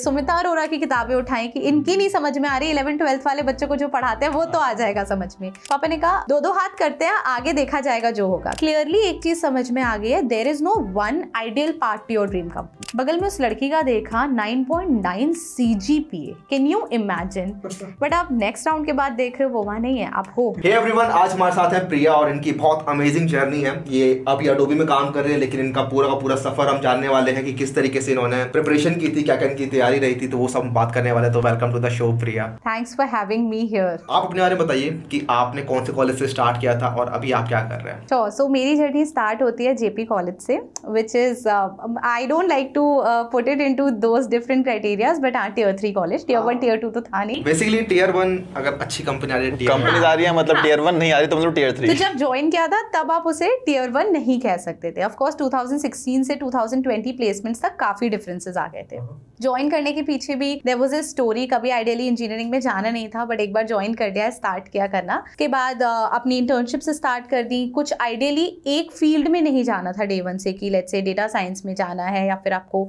सुमिता अरोरा की किताबें उठाएं कि इनकी नहीं समझ में आ रही इलेवन ट्वेल्थ वाले बच्चों को जो पढ़ाते हैं वो तो आ जाएगा समझ में पापा ने कहा दो दो हाथ करते हैं आगे देखा जाएगा जो होगा क्लियरली एक चीज समझ में आ गई है there is no one ideal part to your dream कम बगल में उस लड़की का देखा 9.9 point nine C G P A can you imagine but आप नेक्स्ट राउंड के बाद देख रहे हो वो वहाँ नहीं है आप हो hey everyone, आज हमारे साथ है प्रिया और इनकी बहुत अमेजिंग जर्नी है ये अभी अडोबी में काम कर रहे हैं लेकिन इनका पूरा का पूरा सफर हम जानने वाले हैं कि किस तरीके से इन्होंने प्रिपरेशन की थी क्या क्या की थी तैयारी रही थी तो वो सब बात करने वाले तो welcome to the show Priya thanks for having me here आप अपने बारे में बताइए कि आपने कौन से कॉलेज से स्टार्ट किया था और अभी आप क्या कर रहे हैं सो so, so, मेरी जर्नी स्टार्ट होती है जेपी कॉलेज से which is I don't like to put it in two different criterias but हाँ tier three college tier one tier two तो था नहीं बेसिकली टीयर वन अगर अच्छी कंपनी आ रही है कंपनी आ रही है मतलब टीयर हाँ। वन नहीं आ रही तो मतलब टीयर थ्री तो जब ज्वाइन किया था तब आप उसे टीयर वन नहीं कह सकते थे ऑफकोर्स 2016 से 2020 प्लेसमेंट्स तक काफ़ी डिफरेंसेस आ गए थे हाँ। ज्वाइन करने के पीछे भी देर वॉज ए स्टोरी कभी आइडियली इंजीनियरिंग में जाना नहीं था बट एक बार ज्वाइन कर दिया स्टार्ट किया करना के बाद अपनी इंटर्नशिप से स्टार्ट कर दी कुछ आइडियली एक फील्ड में नहीं जाना था डे वन से कि लेट्स से डेटा साइंस में जाना है या फिर आपको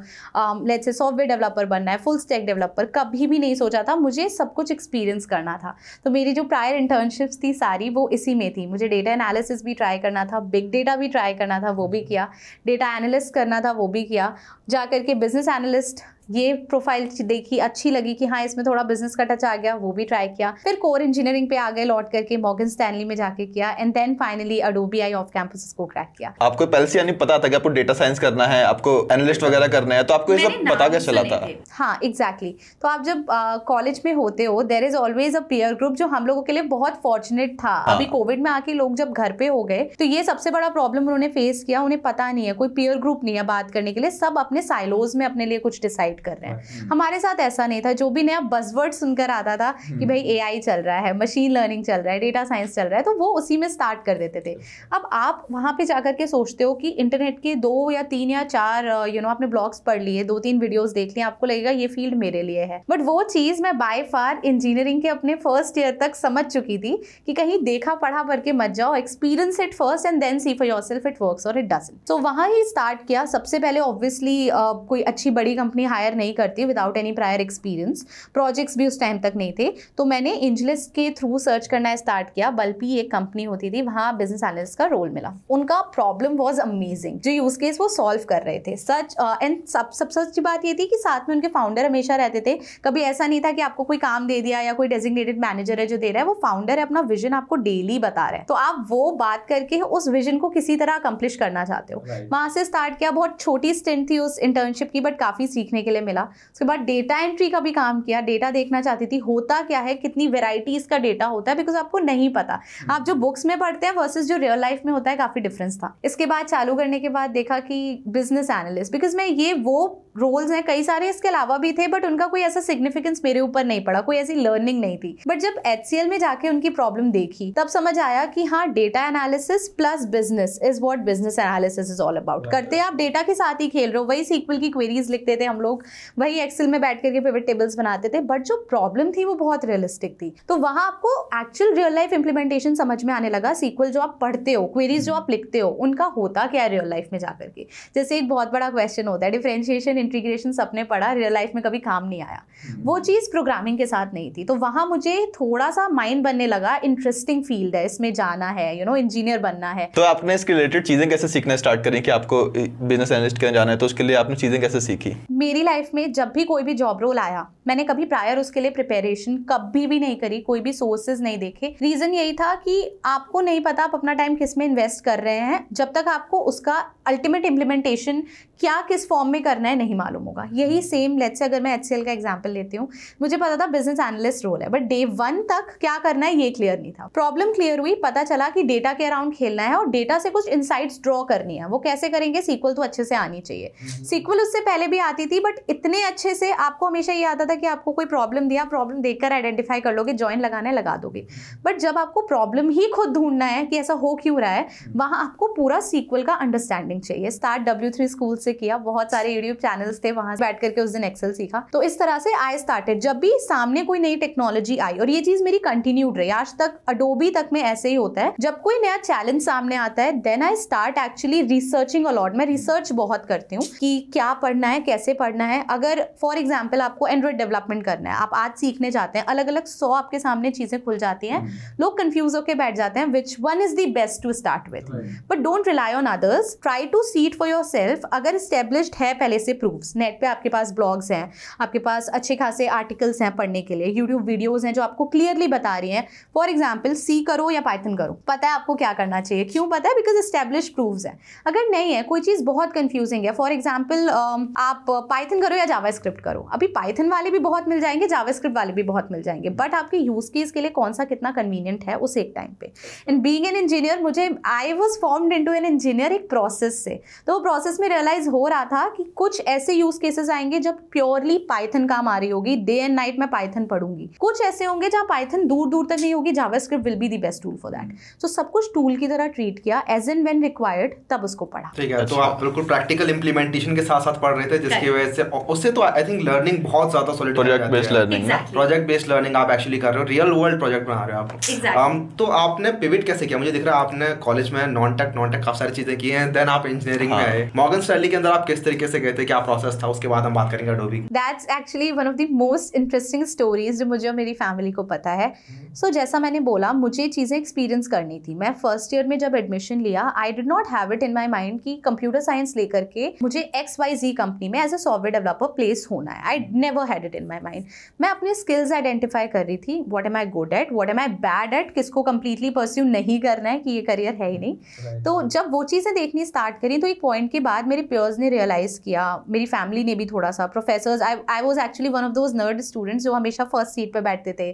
लेट्स से सॉफ्टवेयर डेवलपर बनना है फुल स्टेक डेवलपर कभी भी नहीं सोचा था मुझे सब कुछ एक्सपीरियंस करना था तो मेरी जो प्रायर इंटर्नशिप्स थी सारी वो इसी में थी मुझे डेटा एनालिसिस भी ट्राई करना था बिग डेटा भी ट्राई करना था वो भी किया डेटा एनालिस्ट करना था वो भी किया जा करके बिजनेस एनालिस्ट ये प्रोफाइल देखी अच्छी लगी कि हाँ इसमें थोड़ा बिजनेस का टच आ गया वो भी ट्राई किया फिर कोर इंजीनियरिंग पे आ गए लौट करके मॉगन स्टैनली में जाके किया and then finally Adobe I off campus को क्रैक किया आपको पहले से यानी पता था कि आपको डेटा साइंस करना है आपको एनालिस्ट वगैरह करना है तो आपको ये सब पता क्या चला था हाँ एग्जैक्टली exactly. तो आप जब कॉलेज में होते हो there is always a peer group जो हम लोगों के लिए बहुत फॉर्चुनेट था हाँ। अभी कोविड में आके लोग जब घर पे हो गए तो ये सबसे बड़ा प्रॉब्लम उन्होंने फेस किया उन्हें पता नहीं है कोई पियर ग्रुप नहीं है बात करने के लिए सब अपने साइलोज में अपने लिए कुछ डिसाइड कर रहे हैं hmm. हमारे साथ ऐसा नहीं था जो भी नया बजवर्ड सुनकर आता था hmm. कि भाई ए चल रहा है मशीन लर्निंग चल रहा है डेटा साइंस चल रहा है तो वो उसी में स्टार्ट कर देते थे अब आप वहाँ पर जाकर के सोचते हो कि इंटरनेट के दो या तीन या चार यू uh, नो आपने ब्लॉग्स पढ़ लिए दो तीन वीडियोज़ देख लिए आपको लगेगा ये फील्ड मेरे लिए है बट वो चीज़ मैं बाय फार इंजीनियरिंग के अपने फर्स्ट ईयर तक समझ चुकी थी कि कहीं देखा पढ़ा करके मत जाओ experience it first and then see for yourself it work और इट डजेंट सो वहाँ ही स्टार्ट किया सबसे पहले ऑब्वियसली uh, कोई अच्छी बड़ी कंपनी हायर हायर नहीं करती without any prior experience projects भी उस टाइम तक नहीं थे तो मैंने इंजलिस के थ्रू सर्च करना स्टार्ट किया बल्कि एक कंपनी होती थी वहाँ बिजनेस एनलिस्ट का रोल मिला उनका प्रॉब्लम वॉज अमेजिंग जो यूज केस वो सॉल्व कर रहे थे सच एंड सब सबसे अच्छी बात ये थी कि साथ में उनके फाउंडर हमेशा रहते थे कभी ऐसा नहीं था कि आपको कोई काम दे दिया या कोई डेजिग्नेटेड मैनेजर है जो दे रहा है वो फाउंडर है अपना विजन आपको डेली बता रहे हैं तो आप वो बात करके उस विजन को किसी तरह अकम्प्लिश करना चाहते हो right. वहां से स्टार्ट किया बहुत छोटी स्टेंट थी उस इंटर्नशिप की बट काफी सीखने के लिए मिला उसके बाद डेटा एंट्री का भी काम किया डेटा देखना चाहती थी होता क्या है कितनी वेराइटीज़ का डेटा होता है बिकॉज आपको नहीं पता हम्म। आप जो बुक्स में पढ़ते हैं वर्सेज जो रियल लाइफ में होता है काफ़ी डिफरेंस था इसके बाद चालू करने के बाद देखा कि बिजनेस एनालिस्ट बिकॉज मैं ये वो रोल्स हैं कई सारे इसके अलावा भी थे बट उनका कोई ऐसा सिग्निफिकेंस मेरे ऊपर नहीं पड़ा कोई ऐसी लर्निंग नहीं थी बट जब एच में जाके उनकी प्रॉब्लम देखी तब समझ आया कि हाँ data analysis plus business is what business analysis is all about करते आप डेटा के साथ ही खेल रहे हो वही सीक्वल की क्वेरीज लिखते थे हम लोग वही एक्सेल में बैठ करके फेवरेट टेबल्स बनाते थे बट जो प्रॉब्लम थी वो बहुत रियलिस्टिक थी तो वहाँ आपको एक्चुअल रियल लाइफ इंप्लीमेंटेशन समझ में आने लगा सीक्वल जो आप पढ़ते हो क्वेरीज जो आप लिखते हो उनका होता क्या है रियल लाइफ में जाकर के जैसे एक बहुत बड़ा क्वेश्चन होता है डिफ्रेंशिएशन इंटीग्रेशन अपने पढ़ा रियल लाइफ में कभी काम नहीं आया हम्म। वो चीज़ प्रोग्रामिंग के साथ नहीं थी तो वहाँ मुझे थोड़ा सा माइंड बनने लगा इंटरेस्टिंग फील्ड है इसमें जाना है यू नो इंजीनियर बनना है तो आपने इसके रिलेटेड चीज़ें कैसे सीखना स्टार्ट करें कि आपको बिजनेस एनलिस्ट करने जाना है तो उसके लिए आपने चीज़ें कैसे सीखी मेरी लाइफ में जब भी कोई भी जॉब रोल आया मैंने कभी प्रायर उसके लिए प्रिपेरेशन कभी भी नहीं करी कोई भी सोर्सेज नहीं देखे रीज़न यही था कि आपको नहीं पता आप अपना टाइम किस में इन्वेस्ट कर रहे हैं जब तक आपको उसका अल्टीमेट इम्प्लीमेंटेशन क्या किस फॉर्म में करना है नहीं मालूम होगा यही सेम लेट्स से अगर मैं एच का एग्जाम्पल लेती हूँ मुझे पता था बिजनेस एनालिस्ट रोल है बट डे वन तक क्या करना है ये क्लियर नहीं था प्रॉब्लम क्लियर हुई पता चला कि डेटा के अराउंड खेलना है और डेटा से कुछ इनसाइट्स ड्रॉ करनी है वो कैसे करेंगे सीक्वल तो अच्छे से आनी चाहिए सीक्वल hmm. उससे पहले भी आती थी बट इतने अच्छे से आपको हमेशा ये आता था कि आपको कोई प्रॉब्लम दिया प्रॉब्लम देखकर आइडेंटिफाई कर लोगे ज्वाइन लगाने लगा दोगे बट जब आपको प्रॉब्लम ही खुद ढूंढना है कि ऐसा हो क्यों रहा है hmm. वहां आपको पूरा सीक्वल का अंडरस्टैंडिंग चाहिए स्टार्ट डब्ल्यू थ्री स्कूल से से किया बहुत सारे यूट्यूब चैनल्स थे वहां बैठ करके उस दिन एक्सेल सीखा तो इस तरह से आई स्टार्टेड जब भी सामने कोई नई टेक्नोलॉजी आई और ये चीज मेरी कंटिन्यूड रही आज तक अडोबी तक में ऐसे ही होता है जब कोई नया चैलेंज सामने आता है then I start actually researching a lot मैं रिसर्च बहुत करती हूँ कि क्या पढ़ना है कैसे पढ़ना है अगर फॉर एग्जाम्पल आपको एंड्रॉइड डेवलपमेंट करना है आप आज सीखने जाते हैं अलग अलग सौ आपके सामने चीजें खुल जाती हैं हम्म। लोग कंफ्यूज होकर बैठ जाते हैं which one is the best to start with but don't rely on others try to see it for yourself अगर अगर स्टेब्लिश्ड है पहले से प्रूफ्स नेट पे आपके पास ब्लॉग्स हैं आपके पास अच्छे खासे आर्टिकल्स हैं पढ़ने के लिए यूट्यूब वीडियोज़ हैं जो आपको क्लियरली बता रही हैं फॉर एग्जाम्पल सी करो या पाइथन करो पता है आपको क्या करना चाहिए क्यों पता है बिकॉज स्टैब्लिश प्रूव्स है अगर नहीं है कोई चीज़ बहुत कन्फ्यूजिंग है फॉर एग्जाम्पल um, आप पाइथन करो या जावा करो अभी पाइथन वाले भी बहुत मिल जाएंगे जावा वाले भी बहुत मिल जाएंगे बट आपके यूज़ केस के लिए कौन सा कितना कन्वीनियंट है उस एक टाइम पे एंड बींग एन इंजीनियर मुझे I was form into an engineer एक प्रोसेस से तो वो प्रोसेस में रियलाइज रियलाइज हो रहा था कि कुछ ऐसे यूज केसेस आएंगे जब प्योरली पाइथन काम आ रही होगी डे एंड नाइट मैं पाइथन पढ़ूंगी कुछ ऐसे होंगे जहां पाइथन दूर दूर तक नहीं होगी JavaScript will be the best tool for that so सब कुछ टूल की तरह ट्रीट किया एज एंड वेन रिक्वायर्ड तब उसको पढ़ा ठीक है तो आप बिल्कुल प्रैक्टिकल इंप्लीमेंटेशन के साथ साथ पढ़ रहे थे जिसकी वजह से उससे तो आई थिंक लर्निंग बहुत ज्यादा solid project based learning project based learning आप एक्चुअली कर रहे हो रियल वर्ल्ड प्रोजेक्ट बना रहे हो आप exactly. Um, तो आपने पिविट कैसे किया मुझे दिख रहा है आपने कॉलेज में नॉन टेक नॉन टेक काफी सारी चीजें की हैं देन आप इंजीनियरिंग में हाँ। आए मॉर्गन स्टैनली के अंदर आप किस तरीके से गए थे क्या प्रोसेस था उसके बाद हम बात करेंगे Adobe that's actually one of the most interesting stories जो मुझे और मेरी फैमिली को पता है सो hmm. so, जैसा मैंने बोला मुझे चीज़ें एक्सपीरियंस करनी थी मैं फर्स्ट ईयर में जब एडमिशन लिया I did not have it in my mind कि कंप्यूटर साइंस लेकर के मुझे एक्स वाई जी कंपनी में as a software developer place होना है I never had it in my mind मैं अपने स्किल्स आइडेंटिफाई कर रही थी what am I good at what am I bad at किसको कंप्लीटली परस्यू नहीं करना है कि ये करियर है ही नहीं hmm. right. तो जब वो चीज़ें देखनी स्टार्ट करी तो एक पॉइंट के बाद मेरे प्योर टीचर्स ने रियलाइज़ किया मेरी फैमिली ने भी थोड़ा सा professors I I was actually one of those nerd students जो हमेशा फर्स्ट सीट पर बैठते थे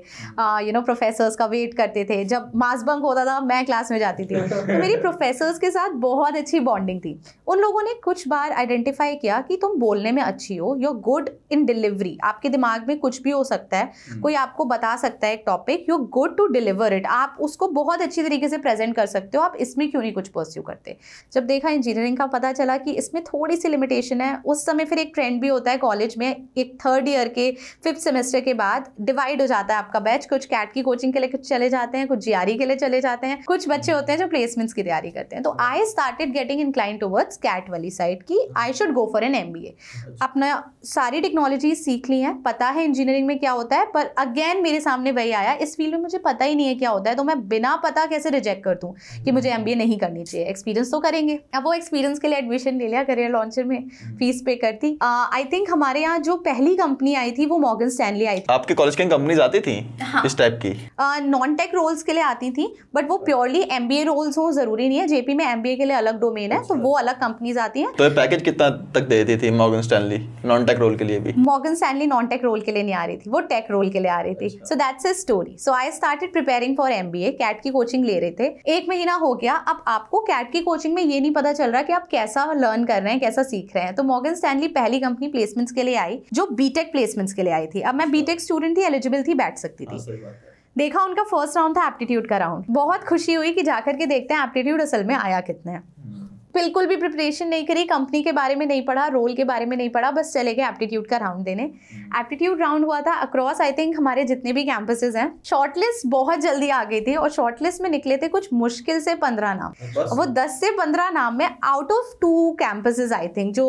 यू नो प्रोफेसर्स का वेट करते थे जब मास बंक होता था मैं क्लास में जाती थी तो मेरी प्रोफेसर्स के साथ बहुत अच्छी बॉन्डिंग थी उन लोगों ने कुछ बार आइडेंटिफाई किया कि तुम बोलने में अच्छी हो यू गुड इन डिलीवरी आपके दिमाग में कुछ भी हो सकता है हम्म। कोई आपको बता सकता है एक topic you good to deliver it आप उसको बहुत अच्छी तरीके से प्रेजेंट कर सकते हो आप इसमें क्यों नहीं कुछ परस्यू करते जब देखा इंजीनियरिंग का पता चला कि इसमें थो थोड़ी सी लिमिटेशन है उस समय फिर एक ट्रेंड भी होता है कॉलेज में एक थर्ड ईयर के फिफ्थ सेमेस्टर के बाद डिवाइड हो जाता है आपका बैच कुछ कैट की कोचिंग के लिए कुछ चले जाते हैं कुछ जी e के लिए चले जाते हैं कुछ बच्चे होते हैं जो प्लेसमेंट्स की तैयारी करते हैं तो I started getting incline towards CAT वाली साइड की I should go for an M अपना सारी टेक्नोलॉजी सीख ली है पता है इंजीनियरिंग में क्या होता है पर अगेन मेरे सामने वही आया इस फील्ड में मुझे पता ही नहीं है क्या होता है तो मैं बिना पता कैसे रिजेक्ट कर दूँ कि मुझे एम नहीं करनी चाहिए एक्सपीरियंस तो करेंगे अब वो एक्सपीरियंस के लिए एडमिशन ले लिया करियर लॉन्चर में फीस हम्म। पे करती आई थिंक हमारे यहाँ जो पहली कंपनी आई थी वो मॉगन स्टैनली आई थी आपके कॉलेज की कंपनीज आती थी हाँ। इस टाइप की नॉन टेक रोल्स के लिए आती थी बट वो purely M B A roles हो जरूरी नहीं है जेपी में एम बी ए के लिए अलग डोमेन है तो अच्छा। वो अलग कंपनीज आती है तो पैकेज कितना तक देती थी Morgan Stanley non tech role के लिए भी Morgan Stanley non tech role के लिए नहीं आ रही थी वो टेक रोल के लिए आ रही थी so that's a story so I started preparing for M B A CAT की कोचिंग ले रहे थे एक महीना हो गया अब आपको कैट की कोचिंग में ये नहीं पता चल रहा कि आप कैसा लर्न कर रहे हैं हैं कैसा सीख रहे हैं तो मॉर्गन स्टैंडली पहली कंपनी प्लेसमेंट्स के लिए आई जो बीटेक प्लेसमेंट्स के लिए आई थी अब मैं बीटेक स्टूडेंट थी एलिजिबल थी बैठ सकती थी हाँ, देखा उनका फर्स्ट राउंड था एप्टीट्यूड का राउंड बहुत खुशी हुई कि जाकर के देखते हैं एप्टीट्यूड असल में आया कितने हैं हम्म। बिल्कुल भी प्रिपरेशन नहीं करी कंपनी के बारे में नहीं पढ़ा रोल के बारे में नहीं पढ़ा बस चले गए एप्टीट्यूड का राउंड देने एप्टीट्यूड हम्म। राउंड हुआ था अक्रॉस आई थिंक हमारे जितने भी कैंपसेज हैं शॉर्टलिस्ट बहुत जल्दी आ गई थी और शॉर्टलिस्ट में निकले थे कुछ मुश्किल से पंद्रह नाम अच्छा। वो दस से पंद्रह नाम में out of two campuses I think जो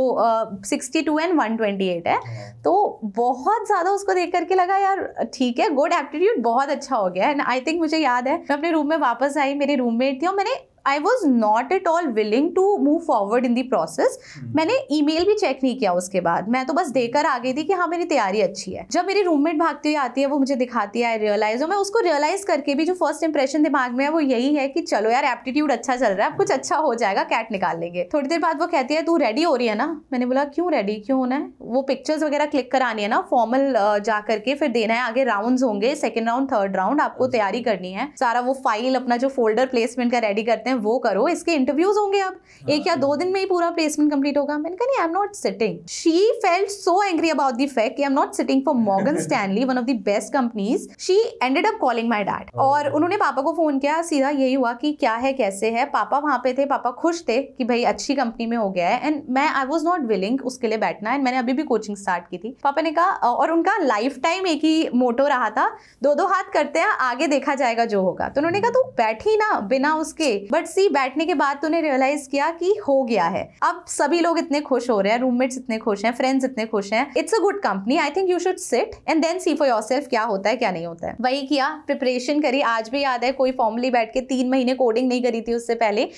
sixty two and one twenty eight है हाँ। तो बहुत ज़्यादा उसको देख करके लगा यार ठीक है गुड एप्टीट्यूड बहुत अच्छा हो गया एंड आई थिंक मुझे याद है मैं अपने रूम में वापस आई मेरे रूममेट थी और मैंने I was not at all willing to move forward in the process मैंने ईमेल भी चेक नहीं किया उसके बाद मैं तो बस देकर आ गई थी कि हाँ मेरी तैयारी अच्छी है जब मेरी रूममेट भागती हुई आती है वो मुझे दिखाती है आई रियलाइज और मैं उसको रियलाइज करके भी जो फर्स्ट इंप्रेशन दिमाग में है वो यही है कि चलो यार एप्टीट्यूड अच्छा चल रहा है अब कुछ अच्छा हो जाएगा कैट निकाल लेंगे थोड़ी देर बाद वो कहती है तू रेडी हो रही है ना मैंने बोला क्यों रेडी क्यों होना है वो पिक्चर्स वगैरह क्लिक करानी है ना फॉर्मल जा करके फिर देना है आगे राउंड होंगे सेकेंड राउंड थर्ड राउंड आपको तैयारी करनी है सारा वो फाइल अपना जो फोल्डर प्लेसमेंट का रेडी करते हैं हैं वो करो इसके इंटरव्यूज होंगे अब हाँ, एक या हाँ। दो दिन में ही पूरा प्लेसमेंट कंप्लीट होगा मैंने कहा नहीं I am not sitting she felt so angry about the fact I am not sitting for Morgan Stanley one of the best companies she ended up calling my dad और उन्होंने पापा को phone किया सीधा यही हुआ कि क्या है कैसे है पापा वहां पे थे पापा खुश थे कि भाई अच्छी कंपनी में हो गया है एंड मैं आई वॉज नॉट विलिंग उसके लिए बैठना एंड मैंने अभी भी कोचिंग स्टार्ट की थी पापा ने कहा और उनका लाइफ टाइम एक ही मोटो रहा था दो दो हाथ करते हैं आगे देखा जाएगा जो होगा तो उन्होंने कहा तू बैठी ना बिना उसके बट बट सी बैठने के बाद तो उन्हें रियलाइज किया कि हो गया है अब सभी लोग इतने खुश हो रहे हैं रूममेट्स इतने खुश हैं फ्रेंड्स इतने खुश हैं it's a good company I think you should sit and then see for your क्या होता है क्या नहीं होता है वही किया प्रिपरेशन करी आज भी याद है कोई फॉर्मली बैठ के तीन महीने कोडिंग नहीं करी थी उससे पहले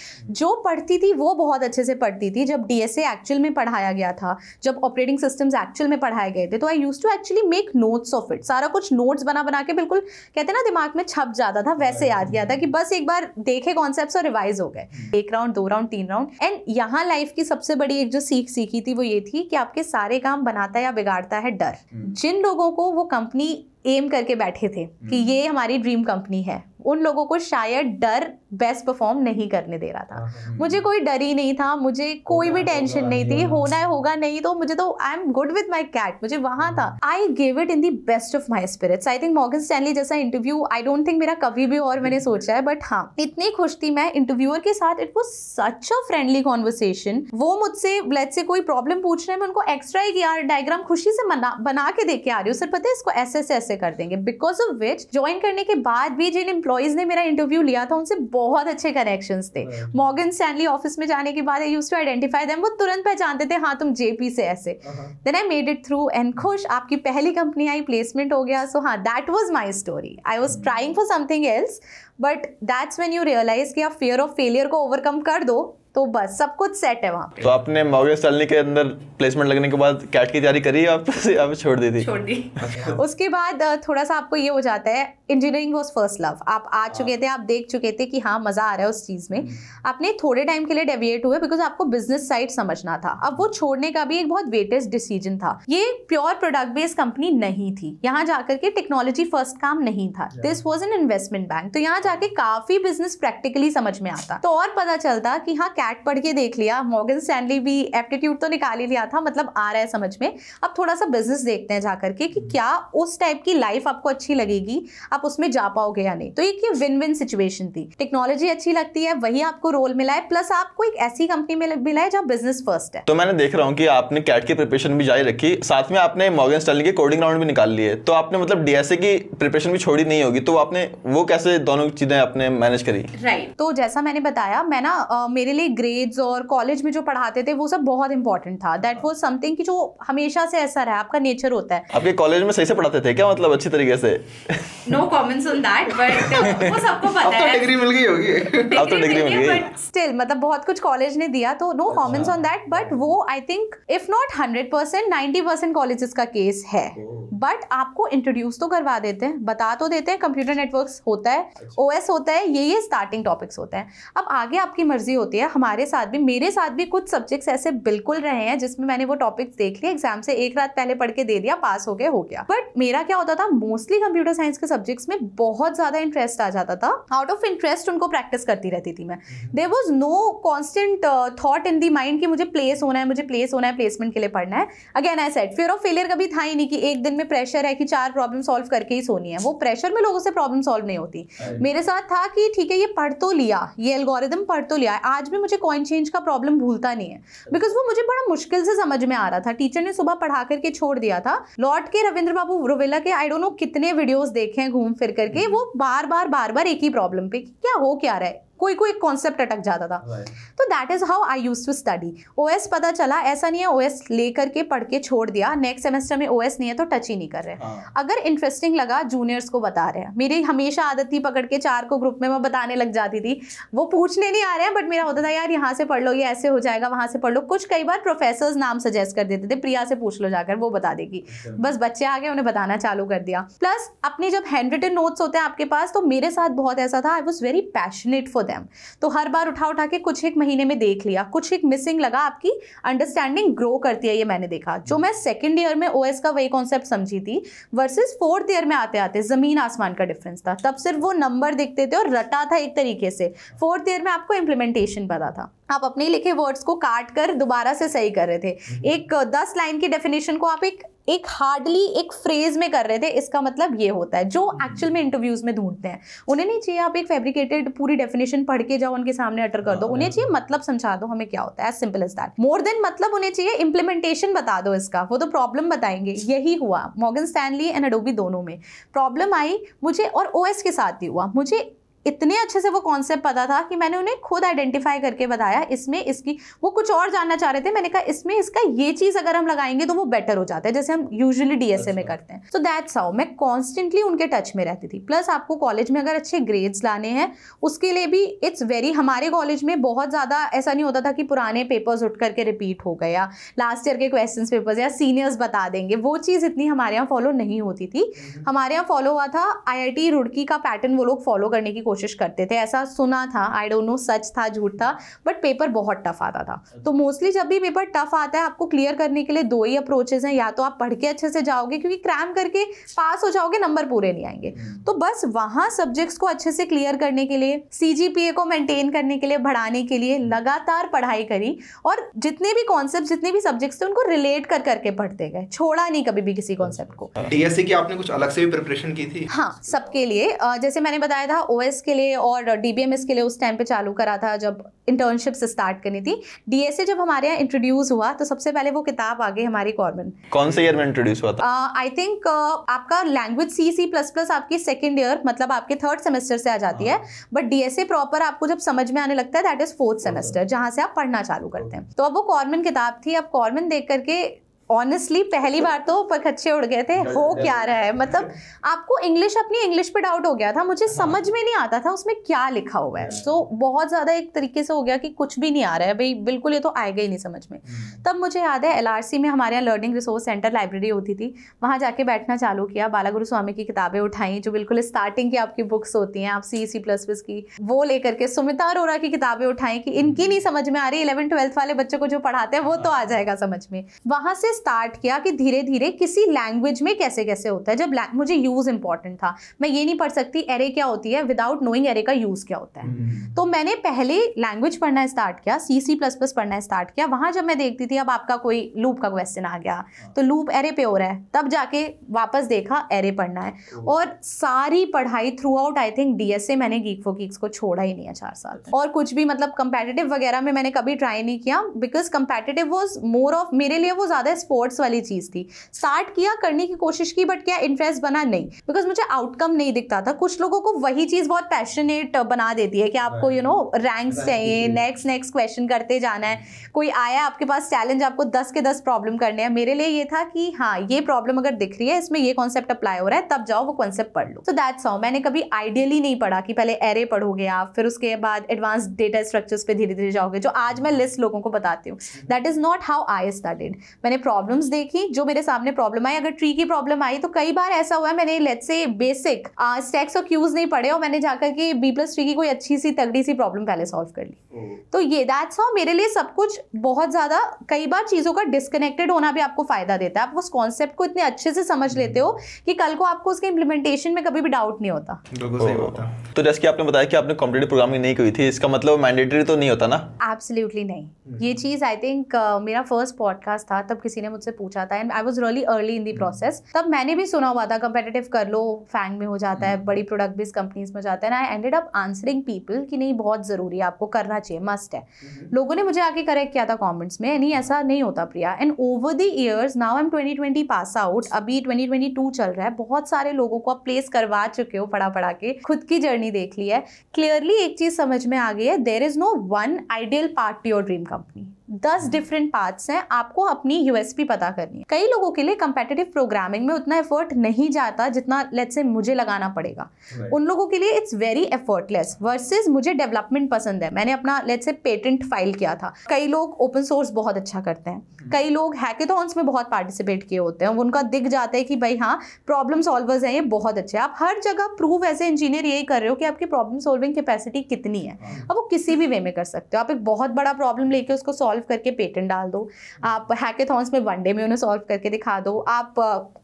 जो पढ़ती थी वो बहुत अच्छे से पढ़ती थी जब डीएसए एक्चुअल में पढ़ाया गया था जब ऑपरेटिंग सिस्टम्स एक्चुअल में पढ़ाए गए थे तो I use to actually make notes of it सारा कुछ नोट्स बना बना के बिल्कुल कहते ना दिमाग में छप जाता था वैसे याद किया था कि बस एक बार देखे कॉन्सेप्ट और रिवाइज हो गए एक राउंड दो राउंड तीन राउंड एंड यहाँ लाइफ की सबसे बड़ी एक जो सीख सीखी थी वो ये थी कि आपके सारे काम बनाता या बिगाड़ता है डर हम्म। जिन लोगों को वो कंपनी एम करके बैठे थे कि हम्म। ये हमारी ड्रीम कंपनी है उन लोगों को शायद डर बेस्ट परफॉर्म नहीं करने दे रहा था हाँ, हाँ, मुझे हाँ। कोई डर ही नहीं था मुझे कोई भी टेंशन नहीं थी होना है होगा नहीं तो मुझे तो I am good with my CAT मुझे वहां था I give it in the best of my spirits I think Morgan Stanley जैसा इंटरव्यू आई डोंट थिंक मेरा कभी भी और मैंने सोचा है बट हाँ इतनी खुश थी मैं इंटरव्यूअर के साथ it was such a friendly conversation वो मुझसे लेट से कोई प्रॉब्लम पूछ रहे हैं मैं उनको एक्स्ट्रा एक यार डायग्राम खुशी से बना के देके आ रही हूँ सर पता है इसको ऐसे ऐसे ऐसे कर देंगे बिकॉज ऑफ विच ज्वाइन करने के बाद भी जिन इम्प्लॉय एम्प्लॉयज़ ने मेरा इंटरव्यू लिया था उनसे बहुत अच्छे कनेक्शन थे मॉगन स्टैनली ऑफिस में जाने के बाद I use to identify them वो तुरंत पहचानते थे हाँ तुम जेपी से ऐसे then I made it through and खुश आपकी पहली कंपनी आई प्लेसमेंट हो गया सो हाँ that was my story I was trying for something else but that's when you realize कि आप फेयर ऑफ फेलियर को ओवरकम कर दो तो बस सब कुछ सेट है वहाँ तो आपने मौर्य सलनी के अंदर प्लेसमेंट लगने के बाद कैट की तैयारी करी आप आप छोड़ दी थी छोड़ दी अच्छा। उसके बाद थोड़ा सा आपको ये हो जाता है इंजीनियरिंग वॉज फर्स्ट लव आप आ हाँ। चुके थे आप देख चुके थे कि हाँ मज़ा आ रहा है उस चीज़ में हम्म। आपने थोड़े टाइम के लिए डेविएट हुए बिकॉज आपको बिजनेस साइड समझना था अब वो छोड़ने का भी एक बहुत वेटेस्ट डिसीजन था ये प्योर प्रोडक्ट बेस्ड कंपनी नहीं थी यहाँ जाकर के टेक्नोलॉजी फर्स्ट काम नहीं था this was an investment bank तो यहाँ जाके काफी बिजनेस प्रैक्टिकली समझ में आता तो और पता चलता कि हाँ कैट पढ़ के देख लिया मॉगन स्टैंडली भी एप्टीट्यूड तो निकाल ही लिया था मतलब आ रहा है समझ में अब थोड़ा सा बिजनेस देखते हैं जाकर के कि हम्म। क्या उस टाइप की लाइफ आपको अच्छी लगेगी आप उसमें जा पाओगे या नहीं तो एक ये विन विन सिचुएशन थी टेक्नोलॉजी अच्छी लगती है वही आपको रोल मिला है प्लस आपको एक ऐसी कंपनी में मिला है जहाँ बिजनेस फर्स्ट है तो मैंने देख रहा हूँ कि आपने कैट की प्रिपरेशन भी जारी रखी साथ में आपने मॉगन स्टैंडली के कोडिंग राउंड भी निकाल लिए तो आपने मतलब डीएसए की प्रिपरेशन भी छोड़ी नहीं होगी तो आपने वो कैसे दोनों चीजें आपने मैनेज करी राइट right. तो जैसा मैंने बताया मैं ना मेरे लिए ग्रेड्स और कॉलेज में जो पढ़ाते थे वो सब बहुत इंपॉर्टेंट था दैट वॉज समथिंग की जो हमेशा से ऐसा रहा आपका नेचर होता है आपके कॉलेज में सही से पढ़ाते थे क्या मतलब अच्छी तरीके से no comments on that but वो सबको पता तो है डिग्री मिल गई होगी अब तो डिग्री मिल गई बट स्टिल मतलब बहुत कुछ कॉलेज ने दिया तो no comments on that but वो I think if not hundred percent ninety percent college का केस है बट oh. आपको इंट्रोड्यूस तो करवा देते हैं बता तो देते हैं कंप्यूटर नेटवर्क होता है ओ अच्छा। होता है ये ये स्टार्टिंग टॉपिक्स होते हैं अब आगे आपकी मर्जी होती है हमारे साथ भी मेरे साथ भी कुछ सब्जेक्ट्स ऐसे बिल्कुल रहे हैं जिसमें मैंने वो टॉपिक्स देख लिए एग्जाम से एक रात पहले पढ़ के दे दिया पास हो गए हो गया बट मेरा क्या होता था मोस्टली कंप्यूटर साइंस के सब्जेक्ट्स में बहुत ज्यादा इंटरेस्ट आ जाता था आउट ऑफ इंटरेस्ट उनको प्रैक्टिस करती रहती थी मैं there was no constant thought in the mind कि मुझे प्लेस होना है मुझे प्लेस होना है प्लेसमेंट के लिए पढ़ना है again I set fear of failure कभी था ही नहीं कि एक दिन में प्रेशर है कि चार प्रॉब्लम सॉल्व करके ही सोनी है वो प्रेशर में लोगों से प्रॉब्लम सॉल्व नहीं होती मेरे साथ था कि ठीक है ये पढ़ तो लिया ये एल्गोरिदम पढ़ तो लिया आज भी मुझे मुझे कॉइन चेंज का प्रॉब्लम भूलता नहीं है बिकॉज वो मुझे बड़ा मुश्किल से समझ में आ रहा था टीचर ने सुबह पढ़ा करके छोड़ दिया था लौट के रविंद्र बाबू रोवेला के आई डोंट नो कितने वीडियोस देखे हैं घूम फिर करके हम्म। वो बार बार बार बार एक ही प्रॉब्लम पे क्या हो क्या रहा है कोई कोई कॉन्सेप्ट अटक जाता था तो that is how I use to study ओ पता चला ऐसा नहीं है ओ एस ले करके पढ़ के छोड़ दिया नेक्स्ट सेमेस्टर में ओ नहीं है तो टच ही नहीं कर रहे हाँ। अगर इंटरेस्टिंग लगा जूनियर्स को बता रहे हैं मेरी हमेशा आदत थी पकड़ के चार को ग्रुप में मैं बताने लग जाती थी वो पूछने नहीं आ रहे हैं बट मेरा होता था यार यहाँ से पढ़ लो ये ऐसे हो जाएगा वहाँ से पढ़ लो कुछ कई बार प्रोफेसर नाम सजेस्ट कर देते थे प्रिया से पूछ लो जाकर वो बता देगी अच्छा। बस बच्चे आ गए उन्हें बताना चालू कर दिया प्लस अपने जब हैंड रिटन नोट्स होते हैं आपके पास तो मेरे साथ बहुत ऐसा था I was very passionate for them तो हर बार उठा उठा के कुछ एक महीने में देख लिया कुछ एक मिसिंग लगा आपकी अंडरस्टैंडिंग ग्रो करती है ये मैंने देखा जो मैं सेकेंड ईयर में ओ का वही कॉन्सेप्ट समझी थी वर्सेज फोर्थ ईयर में आते आते ज़मीन आसमान का डिफरेंस था तब सिर्फ वो नंबर देखते थे और रटा था एक तरीके से फोर्थ ईयर में आपको इम्प्लीमेंटेशन पता था आप अपने लिखे वर्ड्स को काट कर दोबारा से सही कर रहे थे हम्म। एक दस लाइन की डेफिनेशन को आप एक एक हार्डली एक फ्रेज में कर रहे थे इसका मतलब ये होता है जो एक्चुअल हम्म। में इंटरव्यूज में ढूंढते हैं उन्हें नहीं चाहिए आप एक फेब्रिकेटेड पूरी डेफिनेशन पढ़ के जाओ उनके सामने अटर कर दो हाँ, उन्हें हाँ, चाहिए हाँ। मतलब समझा दो हमें क्या होता है as simple as that more than मतलब उन्हें चाहिए इंप्लीमेंटेशन बता दो इसका वो तो प्रॉब्लम बताएंगे यही हुआ मॉगन स्टैनली एंड अडोबी दोनों में प्रॉब्लम आई मुझे और ओ के साथ ही हुआ मुझे इतने अच्छे से वो कॉन्सेप्ट पता था कि मैंने उन्हें खुद आइडेंटिफाई करके बताया इसमें इसकी वो कुछ और जानना चाह रहे थे मैंने कहा इसमें इसका ये चीज़ अगर हम लगाएंगे तो वो बेटर हो जाता है जैसे हम यूजली अच्छा। में करते हैं सो दैट्स हाउ मैं कॉन्स्टेंटली उनके टच में रहती थी प्लस आपको कॉलेज में अगर अच्छे ग्रेड्स लाने हैं उसके लिए भी इट्स वेरी हमारे कॉलेज में बहुत ज़्यादा ऐसा नहीं होता था कि पुराने पेपर्स उठ करके रिपीट हो गए या लास्ट ईयर के क्वेश्चन पेपर्स या सीनियर्स बता देंगे वो चीज़ इतनी हमारे यहाँ फॉलो नहीं होती थी हम्म। हमारे यहाँ फॉलो हुआ था आई रुड़की का पैटर्न वो लोग फॉलो करने की कोशिश करते थे ऐसा सुना था आई डोंट नो सच था झूठ था बट पेपर बहुत टफ आता था तो मोस्टली जब भी पेपर टफ आता है आपको क्लियर करने के लिए दो ही अप्रोचेज हैं या तो आप पढ़ के अच्छे से जाओगे क्योंकि क्रैम करके पास हो जाओगे नंबर पूरे नहीं आएंगे हम्म। तो बस वहाँ सब्जेक्ट्स को अच्छे से क्लियर करने के लिए सी को मेंटेन करने के लिए बढ़ाने के लिए लगातार पढ़ाई करी और जितने भी कॉन्सेप्ट जितने भी सब्जेक्ट्स थे उनको रिलेट कर करके पढ़ते गए छोड़ा नहीं कभी भी किसी कॉन्सेप्ट को डीएससी e की आपने कुछ अलग से भी प्रिपरेशन की थी हाँ सबके लिए जैसे मैंने बताया था ओएस के लिए और डी के लिए उस टाइम पे चालू करा था जब इंटर्नशिप स्टार्ट करनी थी डीएसए जब हमारे यहाँ इंट्रोड्यूस हुआ तो सबसे पहले वो किताब आ गई हमारी गवर्नमेंट कौन से ईयर में इंट्रोड्यूस हुआ था आई uh, थिंक uh, आपका language C C plus plus आपकी सेकेंड ईयर मतलब आपके थर्ड सेमेस्टर से आ जाती है बट डीएसए प्रॉपर आपको जब समझ में आने लगता है दैट इज फोर्थ सेमेस्टर जहाँ से आप पढ़ना चालू करते हैं तो अब वो कॉर्मन किताब थी अब कॉर्मन देख करके ऑनेस्टली पहली बार तो पखच्चे उड़ गए थे हो क्या रहा है मतलब आपको इंग्लिश अपनी इंग्लिश पे डाउट हो गया था मुझे हाँ। समझ में नहीं आता था उसमें क्या लिखा हुआ है सो हाँ। बहुत ज़्यादा एक तरीके से हो गया कि कुछ भी नहीं आ रहा है भाई बिल्कुल ये तो आएगा ही नहीं समझ में हाँ। तब मुझे याद है एल में हमारे यहाँ लर्निंग रिसोर्स सेंटर लाइब्रेरी होती थी वहाँ जाके बैठना चालू किया बाला गुरु स्वामी की किताबें उठाई जो बिल्कुल स्टार्टिंग की आपकी बुक्स होती हैं आप सी सी प्लस प्लस की वो लेकर के सुमिता अरोरा की किताबें उठाई कि इनकी नहीं समझ में आ रही इलेवन ट्वेल्थ वाले बच्चों को जो पढ़ाते हैं वो तो आ जाएगा समझ में वहाँ से स्टार्ट किया कि धीरे धीरे किसी लैंग्वेज में कैसे कैसे होता है जब मुझे यूज़ इंपॉर्टेंट था मैं ये नहीं पढ़ सकती एरे क्या होती है विदाउट नोइंग एरे का यूज़ क्या होता है हम्म। तो मैंने पहले लैंग्वेज पढ़ना स्टार्ट किया सी सी प्लस प्लस पढ़ना स्टार्ट किया वहां जब मैं देखती थी अब आपका कोई लूप का क्वेश्चन आ गया हाँ। तो लूप एरे पे हो रहा है तब जाके वापस देखा एरे पढ़ना है और सारी पढ़ाई throughout I think DSA मैंने गीक फो गीक्स को छोड़ा ही नहीं है चार साल अच्छा। और कुछ भी मतलब कंपेटेटिव वगैरह में मैंने कभी ट्राई नहीं किया because competitive was more of मेरे लिए वो ज़्यादा स्पोर्ट्स वाली चीज़ थी स्टार्ट किया करने की कोशिश की बट क्या इंटरेस्ट बना नहीं बिकॉज मुझे आउटकम नहीं दिखता था कुछ लोगों को वही चीज़ बहुत पैशनेट बना देती है कि आपको यू नो रैंक्स चाहिए नेक्स्ट नेक्स्ट क्वेश्चन करते जाना है कोई आया आपके पास चैलेंज आपको दस के दस प्रॉब्लम करने हैं मेरे लिए ये था कि हाँ ये प्रॉब्लम अगर दिख रही है इसमें ये कॉन्सेप्ट अप्लाई हो रहा है तब जाओ वो कॉन्सेप्ट पढ़ लो तो दैट्स हाउ मैंने कभी आइडियली नहीं पढ़ा कि पहले एरे पढ़ोगे आप फिर उसके बाद एडवांस डेटा स्ट्रक्चर्स पे धीरे धीरे जाओगे जो आज मैं लिस्ट लोगों को बताती हूँ that is not how I studied मैंने प्रॉब्लम्स देखी जो मेरे सामने प्रॉब्लम आई अगर ट्री की प्रॉब्लम आई तो कई बार ऐसा हुआ मैंने लेट से बेसिक स्टेक्स और क्यूज नहीं पढ़े और मैंने जाकर के बी प्लस ट्री की कोई अच्छी सी तगड़ी सी प्रॉब्लम पहले सॉल्व कर ली तो ये दैट्स हाउ मेरे लिए सब कुछ बहुत ज़्यादा कई बार चीज़ों का डिस्कनेक्टेड होना भी आपको फायदा देता है आप उस कॉन्सेप्ट को इतने अच्छे से समझ लेते हो हम्म। कि कल को आपको उसके इम्प्लीमेंटेशन में कभी भी डाउट नहीं होता तो जैसे कि आपने बताया कि आपने कॉम्पिटेटिव प्रोग्रामिंग नहीं की थी इसका मतलब मैंडेटरी तो नहीं होता ना एब्सोल्युटली नहीं ये हम्म। चीज़ आई थिंक मेरा फर्स्ट पॉडकास्ट था तब किसी किसी ने मुझसे पूछा था and I was really early in the process तब मैंने भी सुना हुआ था कंपेटेटिव कर लो फैंग में हो जाता है hmm. बड़ी प्रोडक्ट बेस्ड कंपनीज में जाता है and I ended up answering people कि नहीं बहुत ज़रूरी है आपको करना चाहिए मस्ट है hmm. लोगों ने मुझे आके करेक्ट किया था कॉमेंट्स में नहीं ऐसा hmm. नहीं होता Priya and over the years now am twenty twenty pass out अभी ट्वेंटी ट्वेंटी टू चल रहा है बहुत सारे लोगों को आप प्लेस करवा चुके हो पढ़ा पढ़ा के खुद की जर्नी देख ली है क्लियरली एक चीज़ समझ में आ गई है there is no one ideal part to your dream company दस डिफरेंट पार्ट्स हैं आपको अपनी यूएसपी पता करनी है कई लोगों के लिए कंपेटेटिव प्रोग्रामिंग में उतना एफर्ट नहीं जाता जितना लेट से मुझे लगाना पड़ेगा right. उन लोगों के लिए इट्स वेरी एफर्टलेस वर्सेज मुझे डेवलपमेंट पसंद है मैंने अपना लेट से पेटेंट फाइल किया था कई लोग ओपन सोर्स बहुत अच्छा करते हैं hmm. कई लोग हैकेथॉन्स में बहुत पार्टिसिपेट किए होते हैं उनका दिख जाता है कि भाई हाँ प्रॉब्लम सॉल्वर्स हैं ये बहुत अच्छे आप हर जगह प्रूव एज ए इंजीनियर यही कर रहे हो कि आपकी प्रॉब्लम सॉल्विंग कैपेसिटी कितनी है अब वो किसी भी वे में कर सकते हो आप एक बहुत बड़ा प्रॉब्लम लेके उसको सॉल्व सॉल्व करके पेटेंट डाल दो आप हैकेथॉन्स में वनडे में उन्हें सॉल्व करके दिखा दो आप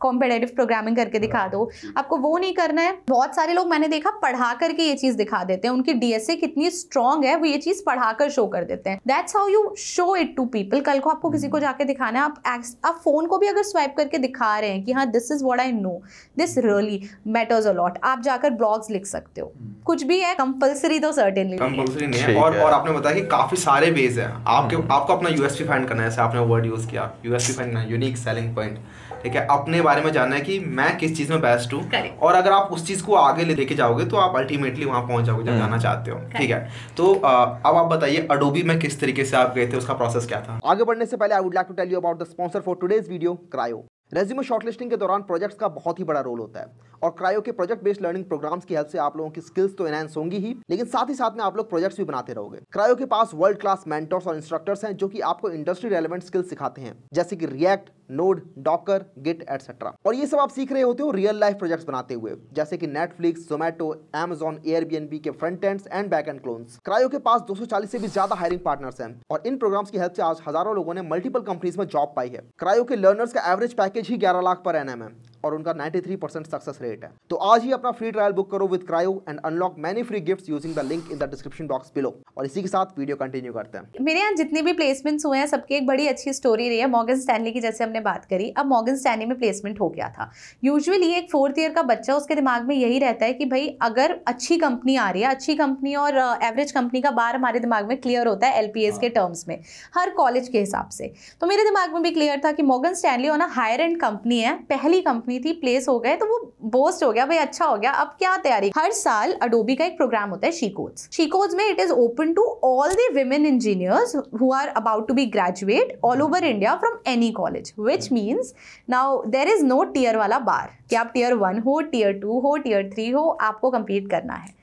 कॉम्पिटेटिव uh, प्रोग्रामिंग करके दिखा हाँ। दो आपको वो नहीं करना है बहुत सारे लोग मैंने देखा पढ़ा करके ये चीज़ दिखा देते हैं उनकी डीएसए कितनी स्ट्रांग है वो ये चीज़ पढ़ा कर शो कर देते हैं that's how you show it to people कल को आपको किसी को हम्म। जाके दिखाना है आप आप फ़ोन को भी अगर स्वाइप करके दिखा रहे हैं कि हाँ this is what I know this really matters a lot आप जाकर ब्लॉग्स लिख सकते हो हम्म। कुछ भी है कंपल्सरी तो सर्टेनली कंपल्सरी नहीं है और, और आपने बताया कि काफ़ी सारे वेज है आपके हम्म। आप आपको अपना यूएसपी फाइंड करना है जैसे आपने वर्ड यूज़ किया यूएसपी फाइंड करना यूनिक सेलिंग पॉइंट ठीक है अपने बारे में जानना है कि मैं किस चीज़ में बेस्ट हूँ और अगर आप उस चीज़ को आगे ले लेके जाओगे तो आप अल्टीमेटली वहाँ पहुँच जाओगे जहाँ हम्म। जाना चाहते हो ठीक है तो अब आप बताइए अडोबी में किस तरीके से आप गए थे उसका प्रोसेस क्या था आगे बढ़ने से पहले I would like to tell you about the sponsor for today's video Crio resume shortlisting के दौरान प्रोजेक्ट्स का बहुत ही बड़ा रोल होता है और क्रायो के प्रोजेक्ट बेस्ड लर्निंग प्रोग्राम्स की हेल्प से आप लोगों की स्किल्स तो एनहेंस होंगी ही लेकिन साथ ही साथ में आप लोग प्रोजेक्ट्स भी बनाते रहोगे क्रायो के पास वर्ल्ड क्लास मेंटर्स और इंस्ट्रक्टर्स हैं जो कि आपको इंडस्ट्री रेलिवेंट स्किल्स सिखाते हैं जैसे कि React Node Docker Git etcetera और ये सब आप सीख रहे होते हो रियल लाइफ प्रोजेक्ट्स बनाते हुए जैसे कि नेटफ्लिक्स जोमेटो एमेजॉन एयरबीएनबी के front end and back end clones Crio के पास 240 से भी ज्यादा हायरिंग पार्टनर्स हैं और इन प्रोग्राम्स की हेल्प से आज हजारों लोगों ने मल्टीपल कंपनीज में जॉब पाई है क्रायो के लर्नर्स का एवरेज पैकेज ही ग्यारह लाख पर एन है और उनका 93 परसेंट सक्सेस रेट है तो आज ही अपना फ्री ट्रायल बुक करो with Crio and unlock many free gifts using the link in the description box below और इसी के साथ वीडियो कंटिन्यू करते हैं मेरे यहाँ जितने भी प्लेसमेंट्स हुए हैं सबकी एक बड़ी अच्छी स्टोरी रही है मॉगन स्टैनली की जैसे हमने बात करी अब मॉगन स्टैनली में प्लेसमेंट हो गया था यूजली एक फोर्थ ईयर का बच्चा उसके दिमाग में यही रहता है कि भाई अगर अच्छी कंपनी आ रही है अच्छी कंपनी और एवरेज कंपनी का बार हमारे दिमाग में क्लियर होता है एल के टर्म्स हाँ। में हर कॉलेज के हिसाब से तो मेरे दिमाग में भी क्लियर था कि मॉगन स्टैनली होना हायर एंड कंपनी है पहली कंपनी हुई थी प्लेस हो गए तो वो बोस्ट हो गया भाई अच्छा हो गया अब क्या तैयारी हर साल अडोबी का एक प्रोग्राम होता है शीकोज शीकोज में it is open to all the women engineers who are about to be graduate all over India from any college which means now there is no tier वाला bar कि आप tier one हो tier two हो tier three हो आपको complete करना है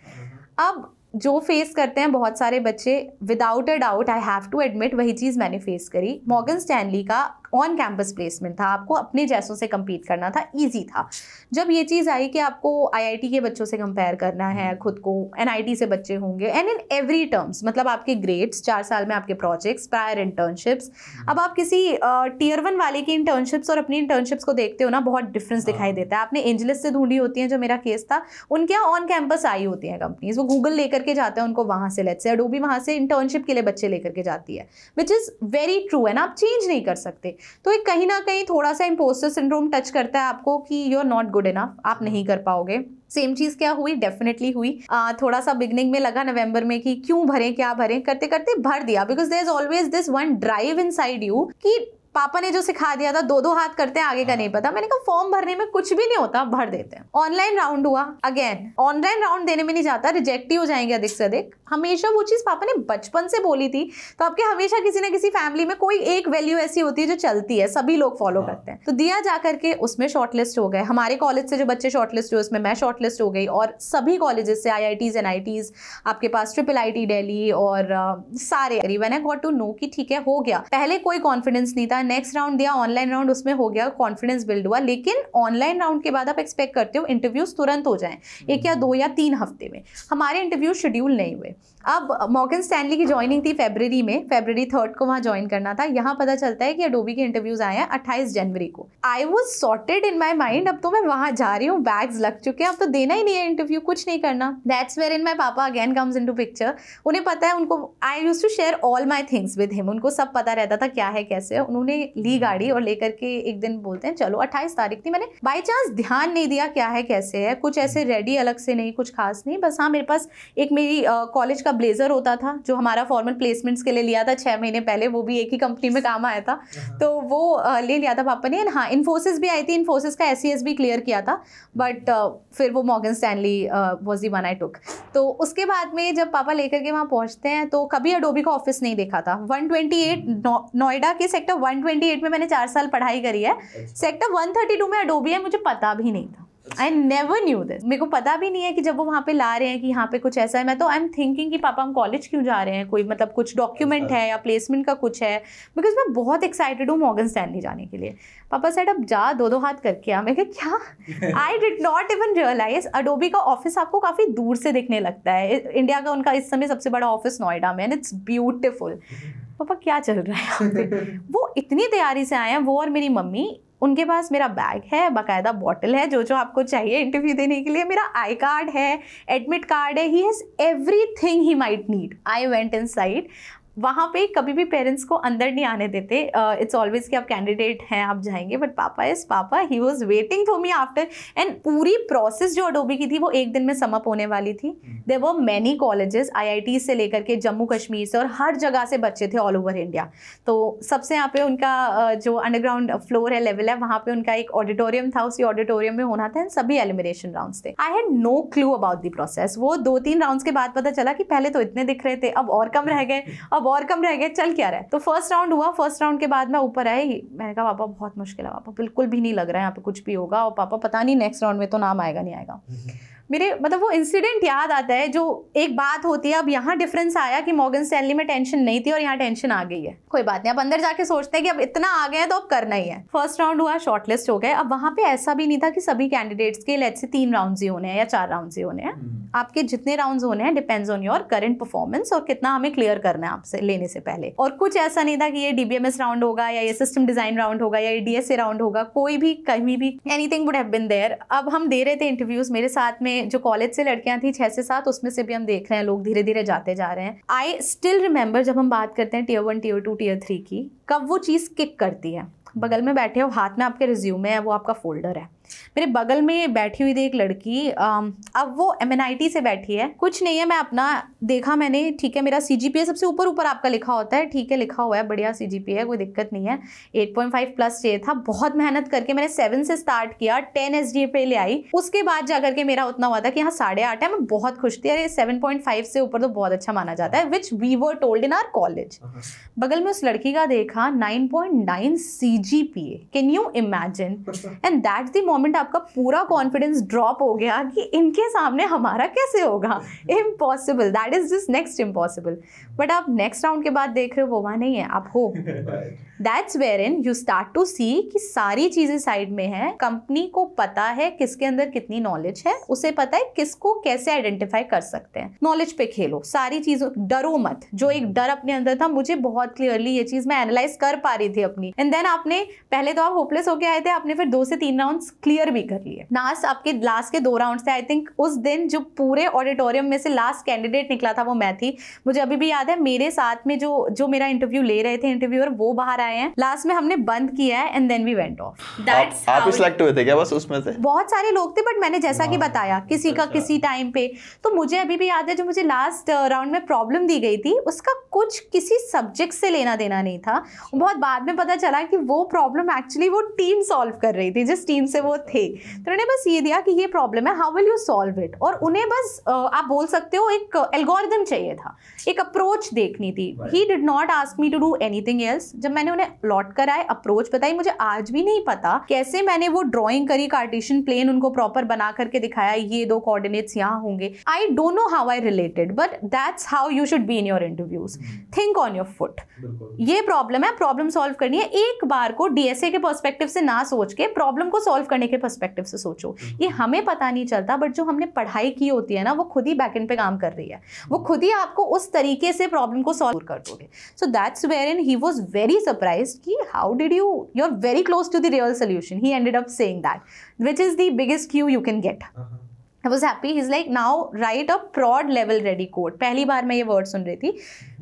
अब जो फेस करते हैं बहुत सारे बच्चे without a doubt I have to admit वही चीज़ मैंने फेस करी मॉगन स्टैनली का ऑन कैंपस प्लेसमेंट था आपको अपने जैसों से कम्पीट करना था ईजी था जब ये चीज़ आई कि आपको आई के बच्चों से कंपेयर करना है हम्म। खुद को एन से बच्चे होंगे एंड इन एवरी टर्म्स मतलब आपके ग्रेड्स चार साल में आपके प्रोजेक्ट्स प्रायर इंटर्नशिप्स अब आप किसी टीयर वन वाले की इंटर्नशिप्स और अपनी इंटर्नशिप्स को देखते हो ना बहुत डिफरेंस दिखाई हाँ। देता है आपने एंजलिस से ढूंढी होती हैं जो मेरा केस था उनके यहाँ ऑन कैंपस आई होती हैं कंपनीज वो गूगल लेकर के जाते हैं उनको वहाँ से लेट से अडोबी वहाँ से इंटर्नशिप के लिए बच्चे लेकर के जाती है विच इज़ वेरी ट्रू है ना आप चेंज नहीं कर सकते तो एक कहीं ना कहीं थोड़ा सा इम्पोस्टर सिंड्रोम टच करता है आपको कि you are not good enough आप हम्म। नहीं कर पाओगे सेम चीज़ क्या हुई डेफिनेटली हुई आ, थोड़ा सा बिगनिंग में लगा नवंबर में कि क्यों भरें क्या भरें करते करते भर दिया because there is always this one drive inside you कि पापा ने जो सिखा दिया था दो दो हाथ करते हैं आगे का नहीं हाँ। पता मैंने कहा फॉर्म भरने में कुछ भी नहीं होता भर देते हैं ऑनलाइन राउंड हुआ अगेन ऑनलाइन राउंड देने में नहीं जाता रिजेक्ट ही हो जाएंगे अधिक से अधिक हमेशा वो चीज़ पापा ने बचपन से बोली थी तो आपके हमेशा किसी ना किसी फैमिली में कोई एक वैल्यू ऐसी होती है जो चलती है सभी लोग फॉलो हाँ। करते हैं तो दिया जा करके उसमें शॉर्टलिस्ट हो गए हमारे कॉलेज से जो बच्चे शॉर्टलिस्ट हुए उसमें मैं शॉर्टलिस्ट हो गई और सभी कॉलेजेस से टीज एंड टीज आपके पास ट्रिपल टी डेली और सारे one I got to know कि ठीक है हो गया पहले कोई कॉन्फिडेंस नहीं था नेक्स्ट राउंड दिया ऑनलाइन राउंड उसमें हो गया कॉन्फिडेंस बिल्ड हुआ लेकिन ऑनलाइन राउंड के बाद आप एक्सपेक्ट करते हो इंटरव्यूज तुरंत हो जाए एक या हम्म। दो या तीन हफ्ते में हमारे इंटरव्यू शेड्यूल नहीं हुए अब मॉकन स्टैनली की ज्वाइनिंग थी फेबररी में फेबररी थर्ड को वहाँ ज्वाइन करना था यहाँ पता चलता है कि अडोबी के इंटरव्यूज आए हैं अट्ठाईस जनवरी को I was sorted in my mind अब तो मैं वहाँ जा रही हूँ बैग्स लग चुके हैं अब तो देना ही नहीं है इंटरव्यू कुछ नहीं करना दैट्स वेर इन माई पापा अगेन कम्स इन टू पिक्चर उन्हें पता है उनको I use to share all my things with him उनको सब पता रहता था क्या है कैसे उन्होंने ली गाड़ी और लेकर के एक दिन बोलते हैं चलो अट्ठाईस तारीख थी मैंने बाई चांस ध्यान नहीं दिया क्या है कैसे है कुछ ऐसे रेडी अलग से नहीं कुछ खास नहीं बस हाँ मेरे पास एक मेरी कॉलेज का ब्लेजर होता था जो हमारा फॉर्मल प्लेसमेंट्स के लिए लिया था छः महीने पहले वो भी एक ही कंपनी में काम आया था हाँ। तो वो ले लिया था पापा ने एंड हाँ इन्फोसिस भी आई थी इन्फोसिस का एस e भी क्लियर किया था बट फिर वो Morgan Stanley was the one I took तो उसके बाद में जब पापा लेकर के वहाँ पहुँचते हैं तो कभी अडोबी का ऑफिस नहीं देखा था वन हम्म। नोएडा के सेक्टर वन में मैंने चार साल पढ़ाई करी है अच्छा। सेक्टर वन में अडोबी है मुझे पता भी नहीं था आई नेवर न्यू दिस मेरे को पता भी नहीं है कि जब वो वहाँ पे ला रहे हैं कि यहाँ पे कुछ ऐसा है मैं तो आई एम थिंकिंग कि पापा हम कॉलेज क्यों जा रहे हैं कोई मतलब कुछ डॉक्यूमेंट है या प्लेसमेंट का कुछ है बिकॉज मैं बहुत एक्साइटेड हूँ मॉगन स्टैंडली जाने के लिए पापा सेट अब जा दो दो हाथ करके आ मैं क्या I did not even realize Adobe का ऑफिस आपको काफ़ी दूर से दिखने लगता है इंडिया का उनका इस समय सबसे बड़ा ऑफिस नोएडा में एंड इट्स ब्यूटिफुल पापा क्या चल रहा है वो इतनी तैयारी से आए हैं वो और मेरी मम्मी उनके पास मेरा बैग है बाकायदा बॉटल है जो जो आपको चाहिए इंटरव्यू देने के लिए मेरा आई कार्ड है एडमिट कार्ड है he has everything he might need I went inside वहाँ पे कभी भी पेरेंट्स को अंदर नहीं आने देते इट्स ऑलवेज कि आप कैंडिडेट हैं आप जाएंगे but papa is papa he was waiting for me after and पूरी प्रोसेस जो अडोबी की थी वो एक दिन में समअप होने वाली थी देर वो मैनी कॉलेजेस आई से लेकर के जम्मू कश्मीर से और हर जगह से बच्चे थे ऑल ओवर इंडिया तो सबसे यहाँ पे उनका जो अंडरग्राउंड फ्लोर है लेवल है वहाँ पे उनका एक ऑडिटोरियम था उसी ऑडिटोरियम में होना था एंड सभी एलिमिनेशन राउंड थे I had no clue about the process वो दो तीन राउंड के बाद पता चला कि पहले तो इतने दिख रहे थे अब और कम रह गए अब अब और कम रह गए चल क्या रहा है तो फर्स्ट राउंड हुआ फर्स्ट राउंड के बाद मैं ऊपर आई मैंने कहा पापा बहुत मुश्किल है पापा बिल्कुल भी नहीं लग रहा है यहाँ पे कुछ भी होगा और पापा पता नहीं नेक्स्ट राउंड में तो नाम आएगा नहीं आएगा हम्म। मेरे मतलब वो इंसिडेंट याद आता है जो एक बात होती है अब यहाँ डिफरेंस आया कि मॉर्गन स्टैनली में टेंशन नहीं थी और यहाँ टेंशन आ गई है कोई बात नहीं अब अंदर जाके सोचते हैं कि अब इतना आ गए है तो अब करना ही है फर्स्ट राउंड हुआ शॉर्टलिस्ट हो गए अब वहाँ पे ऐसा भी नहीं था कि सभी कैंडिडेट्स के लेट से तीन राउंड ही होने हैं या चार राउंड ही होने हैं hmm. आपके जितने राउंड होने हैं depends on your current performance और कितना हमें क्लियर करना है आपसे लेने से पहले और कुछ ऐसा नहीं था कि ये डीबीएमएस राउंड होगा या ये सिस्टम डिजाइन राउंड होगा या ये डीएसए राउंड होगा कोई भी कहीं भी anything would have been there अब हम दे रहे थे इंटरव्यूज मेरे साथ में में जो कॉलेज से लड़कियां थी छह से सात उसमें से भी हम देख रहे हैं लोग धीरे धीरे जाते जा रहे हैं आई स्टिल रिमेंबर जब हम बात करते हैं tier one tier two tier three की कब वो चीज़ किक करती है बगल में बैठे हो हाथ में आपके रिज्यूमे है वो आपका फोल्डर है मेरे बगल में बैठी हुई थी एक लड़की अब वो एम से बैठी है कुछ नहीं है मैं अपना देखा मैंने ठीक है मेरा सी सबसे ऊपर ऊपर आपका लिखा होता है ठीक है लिखा हुआ है बढ़िया सी है कोई दिक्कत नहीं है 8.5 प्लस चाहिए था बहुत मेहनत करके मैंने सेवन से स्टार्ट किया टेन एस पे ले आई उसके बाद जाकर के मेरा उतना हुआ था कि यहाँ साढ़े है मैं बहुत खुश थी अरे सेवन से ऊपर तो बहुत अच्छा माना जाता है which we were told in our college बगल में उस लड़की का देखा nine point nine C G P A can you imagine and that the moment आपका पूरा कॉन्फिडेंस ड्रॉप हो गया कि इनके सामने हमारा कैसे होगा impossible that is just next impossible but आप नेक्स्ट राउंड के बाद देख रहे हो वो वहाँ नहीं है आप हो that's wherein you start to see कि सारी चीज़ें साइड में है कंपनी को पता है किसके अंदर कितनी नॉलेज है उसे पता है किसको कैसे आइडेंटिफाई कर सकते हैं नॉलेज पे खेलो सारी चीज़ों डरो मत जो एक डर अपने अंदर था मुझे बहुत क्लियरली ये चीज़ मैं एनालाइज कर पा रही थी अपनी एंड देन आपने पहले तो आप होपलेस होके आए थे आपने फिर दो से तीन राउंड क्लियर भी कर लिए लास्ट आपके लास्ट के दो राउंड थे आई थिंक उस दिन जो पूरे ऑडिटोरियम में से लास्ट कैंडिडेट निकला था वो मैं थी मुझे अभी भी याद है मेरे साथ में जो जो मेरा इंटरव्यू ले रहे थे इंटरव्यूअर वो बाहर आए हैं लास्ट में हमने बंद किया है and then we went off that's आप सिलेक्ट हुए थे क्या बस उसमें से बहुत सारे लोग थे बट मैंने जैसा कि हाँ, बताया किसी का अच्छा। किसी टाइम पे तो मुझे अभी भी याद है जो मुझे लास्ट राउंड uh, में प्रॉब्लम दी गई थी उसका कुछ किसी सब्जेक्ट से लेना देना नहीं था अच्छा। बहुत बाद में पता चला कि वो प्रॉब्लम एक्चुअली वो टीम सॉल्व कर रही थी जिस टीम से वो थे तो उन्होंने बस ये दिया कि ये प्रॉब्लम है how will you solve it और उन्हें बस आप बोल सकते हो एक एल्गोरिदम चाहिए था एक अप्रोच देखनी थी he did not ask me to do anything else जब मैंने उन्हें लौट कराए अप्रोच बताई मुझे आज भी नहीं पता कैसे मैंने वो ड्रॉइंग करी कार्टेशियन प्लेन उनको प्रॉपर बना करके दिखाया ये दो कोऑर्डिनेट्स यहाँ होंगे I don't know how I related but that's how you should be in your interviews think on your foot ये प्रॉब्लम है प्रॉब्लम सॉल्व करनी है एक बार को डीएसए के परस्पेक्टिव से ना सोच के प्रॉब्लम को सॉल्व करने करने के परस्पेक्टिव से सोचो हम्म, हम्म। ये हमें पता नहीं चलता बट जो हमने पढ़ाई की होती है ना वो खुद ही बैकेंड पे काम कर रही है वो खुद ही आपको उस तरीके से प्रॉब्लम को सॉल्व कर दोगे so that's wherein he was very surprise कि how did you you are very close to the real solution he ended up saying that which is the biggest cue you can get I was happy is like now right a prod level ready code पहली बार मैं ये word सुन रही थी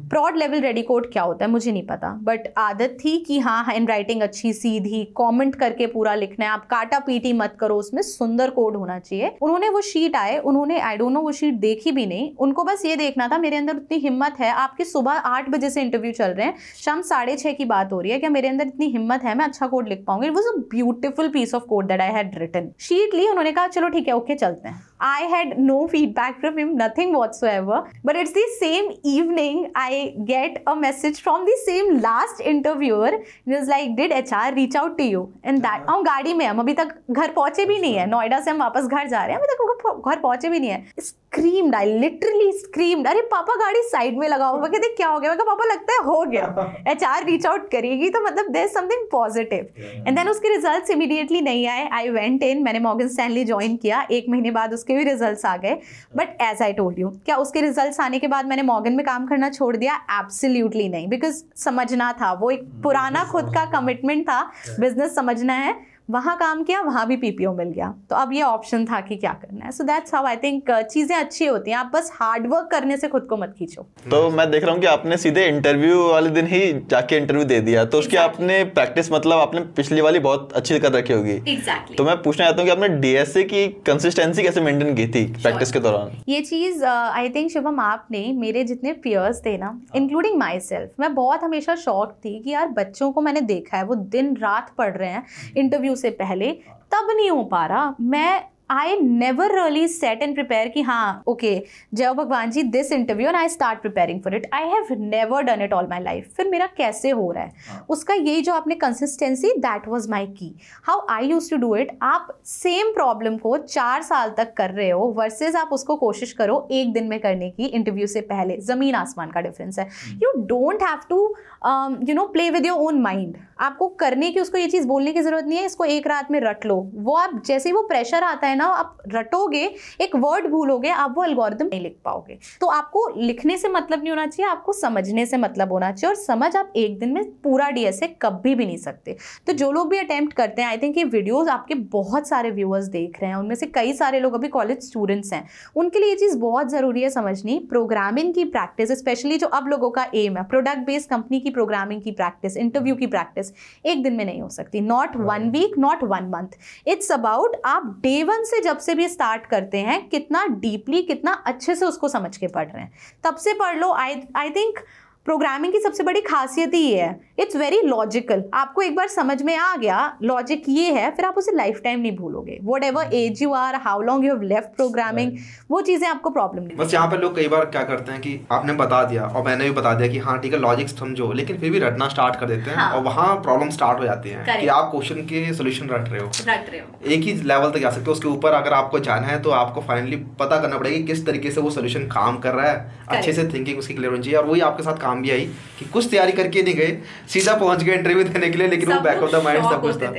प्रॉड level ready code क्या होता है मुझे नहीं पता बट आदत थी कि हाँ हैंड राइटिंग अच्छी सीधी कॉमेंट करके पूरा लिखना है आप काटा पीटी मत करो उसमें सुंदर कोड होना चाहिए उन्होंने वो शीट आए उन्होंने आई डोंट नो वो शीट देखी भी नहीं उनको बस ये देखना था मेरे अंदर उतनी हिम्मत है आपके सुबह आठ बजे से इंटरव्यू चल रहे हैं शाम साढ़े छः की बात हो रही है क्या मेरे अंदर इतनी हिम्मत है मैं अच्छा कोड लिख पाऊंगी it was a beautiful piece of code that I had written sheet ली उन्होंने कहा चलो ठीक है ओके चलते हैं I had no feedback from him, nothing whatsoever. But it's the same evening I get a message from the same last interviewer. It was like, did HR reach out to you? And that हाँ। हम गाड़ी में हम अभी तक घर पहुंचे भी नहीं अच्छा। है नोएडा से हम वापस घर जा रहे हैं अभी तक घर पहुंचे भी नहीं है स्क्रीम्ड आई लिटरली स्क्रीम्ड अरे पापा गाड़ी साइड में लगा हुआ कहते क्या हो गया मैं पापा लगता है हो गया एच आर रीच आउट करेगी तो मतलब there something positive and then उसके रिजल्ट इमीडिएटली नहीं आए आई वेंट इन मैंने मॉर्गन स्टैनली ज्वाइन किया एक महीने बाद उसके उसके भी रिजल्ट आ गए but as I told you क्या उसके रिजल्ट आने के बाद मैंने मॉगन में काम करना छोड़ दिया एब्सोल्युटली नहीं बिकॉज समझना था वो एक पुराना खुद का कमिटमेंट था बिजनेस समझना है वहाँ काम किया वहाँ भी पीपीओ मिल गया तो अब ये ऑप्शन था कि क्या करना है so that's how I think चीज़ें अच्छी होती हैं आप बस हार्डवर्क करने से खुद को मत खींचो तो मैं देख रहा हूँ कि आपने सीधे इंटरव्यू वाले दिन ही जाके इंटरव्यू दे दिया तो उसकी exactly. आपने प्रैक्टिस मतलब आपने पिछली वाली बहुत अच्छी कर रखी होगी exactly. तो मैं पूछना चाहता हूँ कि आपने डीएसए की कंसिस्टेंसी कैसे मेंटेन की थी प्रैक्टिस के दौरान ये चीज़ आई uh, थिंक शुभम आपने मेरे जितने पियर्स थे ना इंक्लूडिंग माई सेल्फ मैं बहुत हमेशा शौक थी कि यार बच्चों को मैंने देखा है वो दिन रात पढ़ रहे हैं इंटरव्यू hmm. इंटरव्यू से पहले तब नहीं हो पा रहा मैं I never really set and prepare कि हाँ ओके जय भगवान जी this interview and I start preparing for it I have never done it all my life फिर मेरा कैसे हो रहा है हाँ। उसका यही जो आपने consistency that was my key how I use to do it आप सेम प्रॉब्लम को चार साल तक कर रहे हो वर्सेज आप उसको कोशिश करो एक दिन में करने की इंटरव्यू से पहले ज़मीन आसमान का डिफरेंस है you don't have to you know play with your own mind आपको करने की उसको ये चीज़ बोलने की ज़रूरत नहीं है इसको एक रात में रट लो वो आप जैसे ही वो प्रेशर आता है ना आप रटोगे एक वर्ड भूलोगे आप वो एल्गोरिदम नहीं लिख पाओगे तो आपको लिखने से मतलब नहीं होना चाहिए आपको समझने से मतलब होना चाहिए और समझ आप एक दिन में पूरा डी कभी भी नहीं सकते तो जो लोग भी अटैम्प्ट करते हैं आई थिंक ये वीडियोज़ आपके बहुत सारे व्यूअर्स देख रहे हैं उनमें से कई सारे लोग अभी कॉलेज स्टूडेंट्स हैं उनके लिए ये चीज़ बहुत ज़रूरी है समझनी प्रोग्रामिंग की प्रैक्टिस स्पेशली जो अब लोगों का एम है प्रोडक्ट बेस्ड कंपनी की प्रोग्रामिंग की प्रैक्टिस इंटरव्यू की प्रैक्टिस एक दिन में नहीं हो सकती not one week not one month it's about आप डे वन से जब से भी स्टार्ट करते हैं कितना डीपली कितना अच्छे से उसको समझ के पढ़ रहे हैं तब से पढ़ लो आई आई थिंक प्रोग्रामिंग की सबसे बड़ी खासियत ही है इट्स वेरी लॉजिकल आपको एक बार समझ में आ गया लॉजिक ये है फिर आप उसे लाइफ टाइम नहीं भूलोगे whatever as you are how long you have left programming वो चीज़ें आपको प्रॉब्लम नहीं बस यहाँ पर लोग कई बार क्या करते हैं कि आपने बता दिया और मैंने भी बता दिया कि हाँ ठीक है लॉजिक समझो लेकिन फिर भी रटना स्टार्ट कर देते हैं हाँ। और वहाँ प्रॉब्लम स्टार्ट हो जाती है कि आप क्वेश्चन के सोल्यूशन रट रहे हो रट रहे हो एक ही लेवल तक जा सकते हो उसके ऊपर अगर आपको जाना है तो आपको फाइनली पता करना पड़ेगा किस तरीके से वो सोल्यूशन काम कर रहा है अच्छे से थिंकिंग उसकी क्लियर होनी चाहिए और वही आपके साथ काम काम भी आई कि कुछ तैयारी करके नहीं गए सीधा पहुंच गए इंटरव्यू देने के लिए लेकिन वो बैक ऑफ द माइंड सब कुछ था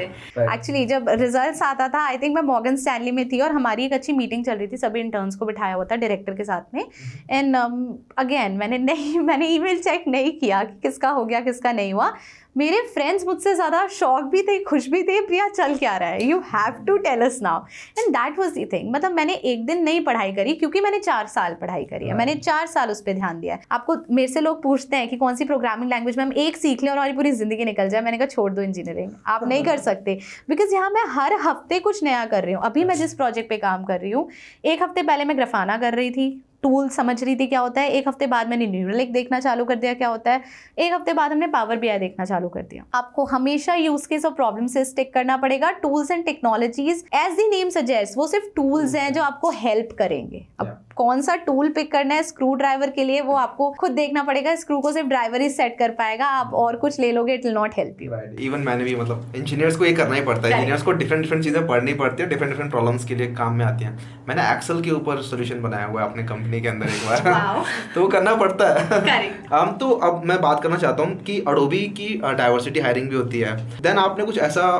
एक्चुअली जब रिजल्ट्स आता था आई थिंक मैं मॉर्गन स्टैनली में थी और हमारी एक अच्छी मीटिंग चल रही थी सभी इंटर्न्स को बिठाया हुआ था डायरेक्टर के साथ में एंड अगेन um, मैंने नहीं मैंने ईमेल चेक नहीं किया कि किसका हो गया किसका नहीं हुआ मेरे फ्रेंड्स मुझसे ज़्यादा शौक भी थे खुश भी थे प्रिया चल क्या रहा है you have to tell us now and that was the thing मतलब मैंने एक दिन नहीं पढ़ाई करी क्योंकि मैंने चार साल पढ़ाई करी है मैंने चार साल उस पर ध्यान दिया है आपको मेरे से लोग पूछते हैं कि कौन सी प्रोग्रामिंग लैंग्वेज में हम एक सीख लें और हमारी पूरी ज़िंदगी निकल जाए मैंने कहा छोड़ दो इंजीनियरिंग आप नहीं हाँ। कर सकते बिकॉज यहाँ मैं हर हफ्ते कुछ नया कर रही हूँ अभी मैं जिस प्रोजेक्ट पर काम कर रही हूँ एक हफ्ते पहले मैं ग्रफाना कर रही थी टूल समझ रही थी क्या होता है एक हफ्ते बाद मैंने न्यूरलिक देखना चालू कर दिया क्या होता है एक हफ्ते बाद हमने पावर बी आई देखना चालू कर दिया आपको हमेशा यूज केस और प्रॉब्लम से स्टिक करना पड़ेगा tools and technologies as the name suggest वो सिर्फ टूल्स हैं जो आपको हेल्प करेंगे अब कौन सा टूल पिक करना है स्क्रू ड्राइवर के लिए वो आपको खुद देखना पड़ेगा स्क्रू को सिर्फ ड्राइवर ही सेट कर पाएगा आप hmm. और कुछ ले लोगे it will not help you even मैंने भी मतलब इंजीनियर्स को ये करना ही पड़ता है इंजीनियर्स को डिफरेंट डिफरेंट चीज़ें पढ़नी पड़ती है डिफरेंट डिफरेंट प्रॉब्लम्स के लिए काम में आती हैं मैंने एक्सेल के ऊपर सोल्यूशन बनाया हुआ है अपने कंपनी महीने के अंदर एक बार तो वो करना पड़ता है हम तो अब मैं बात करना चाहता हूँ कि अडोबी की डाइवर्सिटी हायरिंग भी होती है देन आपने कुछ ऐसा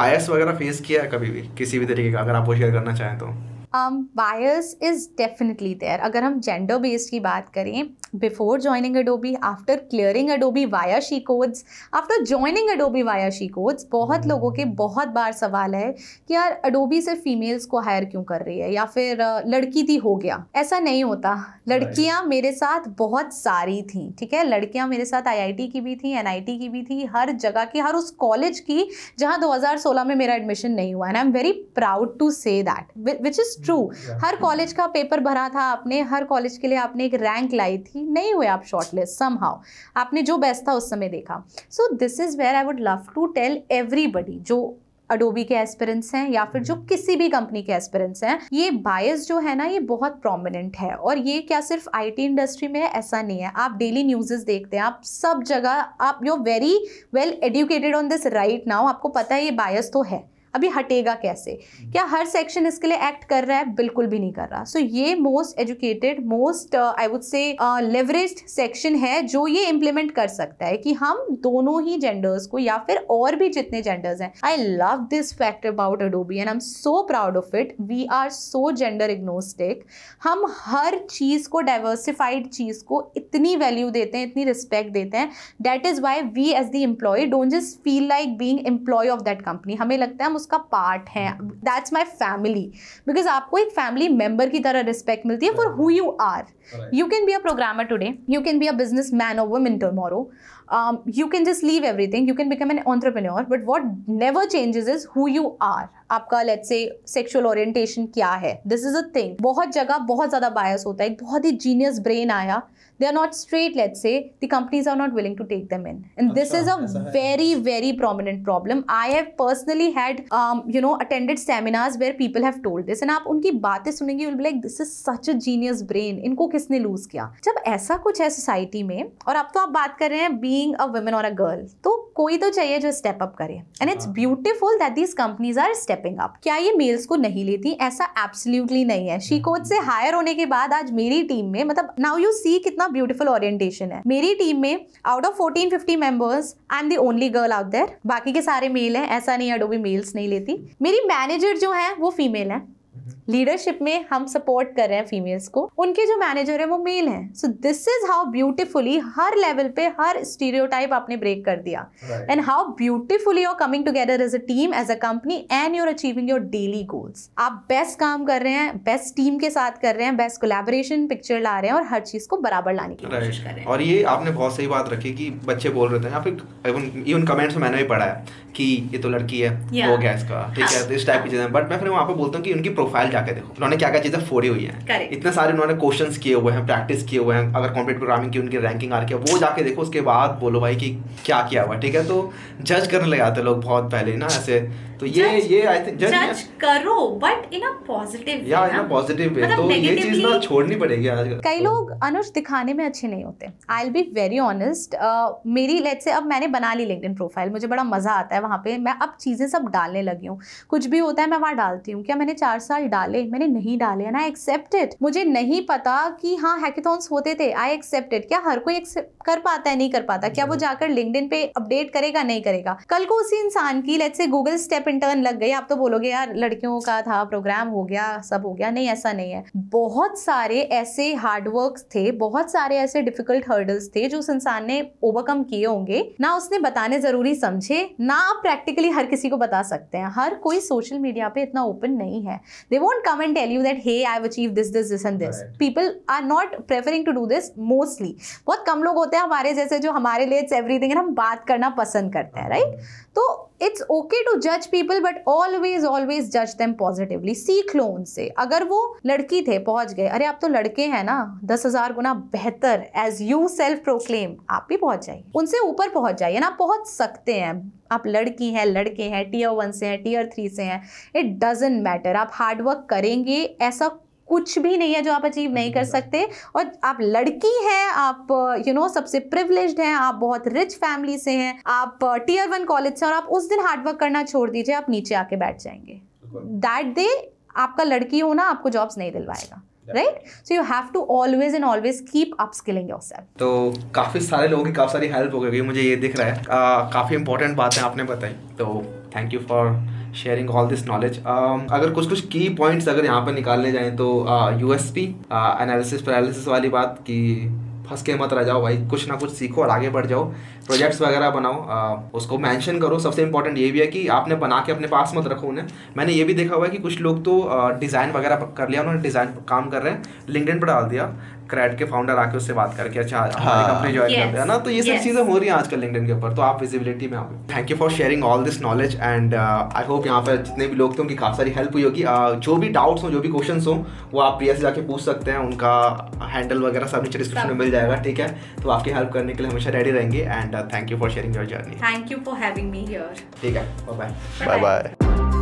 बायस वगैरह फेस किया है कभी भी किसी भी तरीके का अगर आप वो शेयर करना चाहें तो बायस इज़ डेफिनेटली देयर अगर हम जेंडर बेस्ड की बात करें before joining Adobe, after clearing Adobe via she codes, after joining Adobe via she codes, बहुत hmm. लोगों के बहुत बार सवाल है कि यार Adobe से फीमेल्स को हायर क्यों कर रही है या फिर लड़की थी हो गया ऐसा नहीं होता लड़कियां मेरे साथ बहुत सारी थी ठीक है लड़कियां मेरे साथ आईआईटी की भी थी एनआईटी की भी थी हर जगह की हर उस कॉलेज की जहां 2016 में मेरा एडमिशन नहीं हुआ and I am very proud to say that which is true हर कॉलेज का पेपर भरा था आपने हर कॉलेज के लिए आपने एक रैंक लाई थी कि नहीं हुए आप शॉर्ट लिस्ट सम हाउ आपने जो बेस्ट था उस समय देखा so this is where I would love to tell everybody जो अडोबी के एस्पिरेंट्स हैं या फिर जो mm-hmm. किसी भी कंपनी के एस्पिरेंट्स हैं ये बायस जो है ना ये बहुत प्रोमिनेंट है और ये क्या सिर्फ आईटी इंडस्ट्री में है ऐसा नहीं है आप डेली न्यूजेस देखते हैं आप सब जगह आप you very well educated on this right now आपको पता है ये बायस तो है अभी हटेगा कैसे क्या हर सेक्शन इसके लिए एक्ट कर रहा है बिल्कुल भी नहीं कर रहा सो so, ये most educated most I would say leverage section है जो ये इम्प्लीमेंट कर सकता है कि हम दोनों ही जेंडर्स को या फिर और भी जितने जेंडर्स हैं I love this fact about Adobe and I am so proud of it we are so gender agnostic हम हर चीज़ को डाइवर्सिफाइड चीज़ को इतनी वैल्यू देते हैं इतनी रिस्पेक्ट देते हैं that is why we as the employee don't just feel like being employee of that company हमें लगता है उसका पार्ट हैं दैट्स माई फैमिली बिकॉज आपको एक फैमिली मेम्बर की तरह रिस्पेक्ट मिलती है for who you are you can be a programmer today you can be a businessman और women tomorrow you can just leave everything you can become an entrepreneur but what never changes is who you are आपका let's say sexual orientation क्या है this is a thing बहुत जगह बहुत ज़्यादा बायस होता है एक बहुत ही जीनियस ब्रेन आया they are not straight let's say the companies are not willing to take them in and this is a very very prominent problem i have personally had um, you know attended seminars where people have told this and आप उनकी बातें सुनेंगे will be like this is such a genius brain इनको किसने loose किया जब ऐसा कुछ है सोसाइटी में और अब तो आप बात कर रहे हैं बींग अ वुमेन और अ गर्ल तो कोई तो चाहिए जो स्टेप अप करे and it's beautiful that these companies are stepping up क्या ये मेल्स को नहीं लेती ऐसा एब्सोल्युटली नहीं है शी कोच हम्म, से हायर हम्म, हम्म। होने के बाद आज मेरी टीम में मतलब नाउ यू सी कितना ब्यूटीफुल ओरिएंटेशन है मेरी टीम में out of fourteen fifty members I am the only girl out there बाकी के सारे मेल हैं ऐसा नहीं है डोबी मेल्स नहीं लेती मेरी मैनेजर जो है वो फीमेल है हम्म। लीडरशिप में हम सपोर्ट कर रहे हैं फीमेल्स को उनके जो मैनेजर हैं वो मेल हैं so this is how beautifully हर लेवल पे हर स्टीरियोटाइप आपने ब्रेक कर दिया and how beautifully you coming together as a team as a company and you're achieving your daily goals आप बेस्ट काम कर रहे हैं बेस्ट टीम के साथ कर रहे हैं बेस्ट कोलेबोरेशन पिक्चर ला रहे हैं और हर चीज को बराबर लाने की कोशिश कर रहे हैं और ये आपने बहुत सही बात रखी कि बच्चे बोल रहे थे यहाँ पे इवन कमेंट्स में मैंने भी पढ़ा है कि ये तो लड़की है वो गैस का ठीक है इस टाइप की चीजें बट मैं फिर वहाँ पे बोलता हूँ कि उनकी प्रोफाइल जाके देखो उन्होंने क्या क्या चीज़ें फोड़ी हुई हैं इतने सारे उन्होंने क्वेश्चंस किए हुए हैं प्रैक्टिस किए हुए हैं अगर कॉम्पिटेटिव प्रोग्रामिंग की उनकी रैंकिंग आ रही है वो जाके देखो उसके बाद बोलो भाई कि क्या किया हुआ ठीक है तो जज करने लगाते लोग बहुत पहले ना ऐसे तो ये ये आई थिंक जज करो बट इन अ पॉजिटिव या इन अ पॉजिटिव वे तो ये चीज ना छोड़नी पड़ेगी आजकल कई लोग अनुज दिखाने में अच्छे नहीं होते I will be very honest मेरी लेट्स से अब मैंने बना ली लिंक्डइन प्रोफाइल मुझे बड़ा मजा आता है वहां पे मैं अब चीज़ें सब डालने लगी हूँ कुछ भी होता है मैं वहां डालती हूँ क्या मैंने चार साल डाले मैंने नहीं डाले एंड आई एक्सेप्ट इट मुझे नहीं पता कि हाँ हैकेथॉन्स होते थे आई एक्सेप्ट इट क्या हर कोई एक्सेप्ट कर पाता है नहीं कर पाता क्या वो जाकर लिंकड पे अपडेट करेगा नहीं करेगा कल को उसी इंसान की let's say Google step intern लग गई आप तो बोलोगे यार लड़कियों का था प्रोग्राम हो गया सब हो गया नहीं ऐसा नहीं है बहुत सारे ऐसे हार्डवर्क थे बहुत सारे ऐसे डिफिकल्ट हर्डल्स थे जो उस इंसान ने ओवरकम किए होंगे ना उसने बताने जरूरी समझे ना आप प्रैक्टिकली हर किसी को बता सकते हैं हर कोई सोशल मीडिया पे इतना ओपन नहीं है they won't come and tell you that hey I achieve this this this and this people are not preferring to do this mostly बहुत कम लोग होते हैं हमारे जैसे जो हमारे लिए इट्स एवरीथिंग हम बात करना पसंद करते हैं राइट हाँ। right? तो इट्स ओके टू जज पीपल बट ऑलवेज ऑलवेज जज देम पॉजिटिवली सीख लो उनसे अगर वो लड़की थे पहुंच गए अरे आप तो लड़के हैं ना दस हजार गुना बेहतर एज यू सेल्फ प्रोक्लेम आप भी पहुंच जाइए उनसे ऊपर पहुंच जाइए ना पहुंच सकते हैं आप लड़की हैं लड़के हैं टीयर वन से हैं टीयर थ्री से हैं इट डजेंट मैटर आप हार्डवर्क करेंगे ऐसा कुछ भी नहीं है जो आप अचीव नहीं कर सकते और आप लड़की हैं आप यू you नो know, सबसे प्रिवलेज हैं आप बहुत रिच फैमिली से हैं आप टीयर वन कॉलेज से और आप उस दिन हार्डवर्क करना छोड़ दीजिए आप नीचे आके बैठ जाएंगे दैट डे आपका लड़की होना आपको जॉब्स नहीं दिलवाएगा right so you have to always and always keep up upskilling yourself तो काफ़ी सारे लोगों की काफ़ी सारी हेल्प हो गई मुझे ये दिख रहा है uh, काफ़ी इंपॉर्टेंट बातें आपने बताई तो thank you for sharing all this knowledge अगर कुछ कुछ की पॉइंट्स अगर यहाँ पर निकालने जाएँ तो U S P analysis paralysis वाली बात कि फंस के मत रह जाओ भाई कुछ ना कुछ सीखो और आगे बढ़ जाओ प्रोजेक्ट्स वगैरह बनाओ आ, uh, उसको मेंशन करो सबसे इंपॉर्टेंट ये भी है कि आपने बना के अपने पास मत रखो उन्हें मैंने ये भी देखा हुआ है कि कुछ लोग तो डिज़ाइन uh, वगैरह कर लिया उन्होंने डिज़ाइन काम कर रहे हैं लिंकडिन पर डाल दिया क्रेड के फाउंडर आके उससे बात करके अच्छा हमारी हाँ। Company join yes. करते हैं ना तो ये सब yes. चीज़ें हो रही हैं आजकल लिंक्डइन के ऊपर तो आप विजिबिलिटी में आओगे thank you for sharing all this knowledge and I hope यहाँ पर जितने भी लोग थे उनकी काफ़ी सारी हेल्प हुई होगी uh, जो भी डाउट्स हो जो भी क्वेश्चन हो वो आप पी जाके पूछ सकते हैं उनका हैंडल वगैरह सब नीचे डिस्क्रिप्शन में मिल जाएगा ठीक है तो आपकी हेल्प करने के लिए हमेशा रेडी रहेंगे and thank you for sharing your journey thank you for having me here ठीक है बाय बाय बाय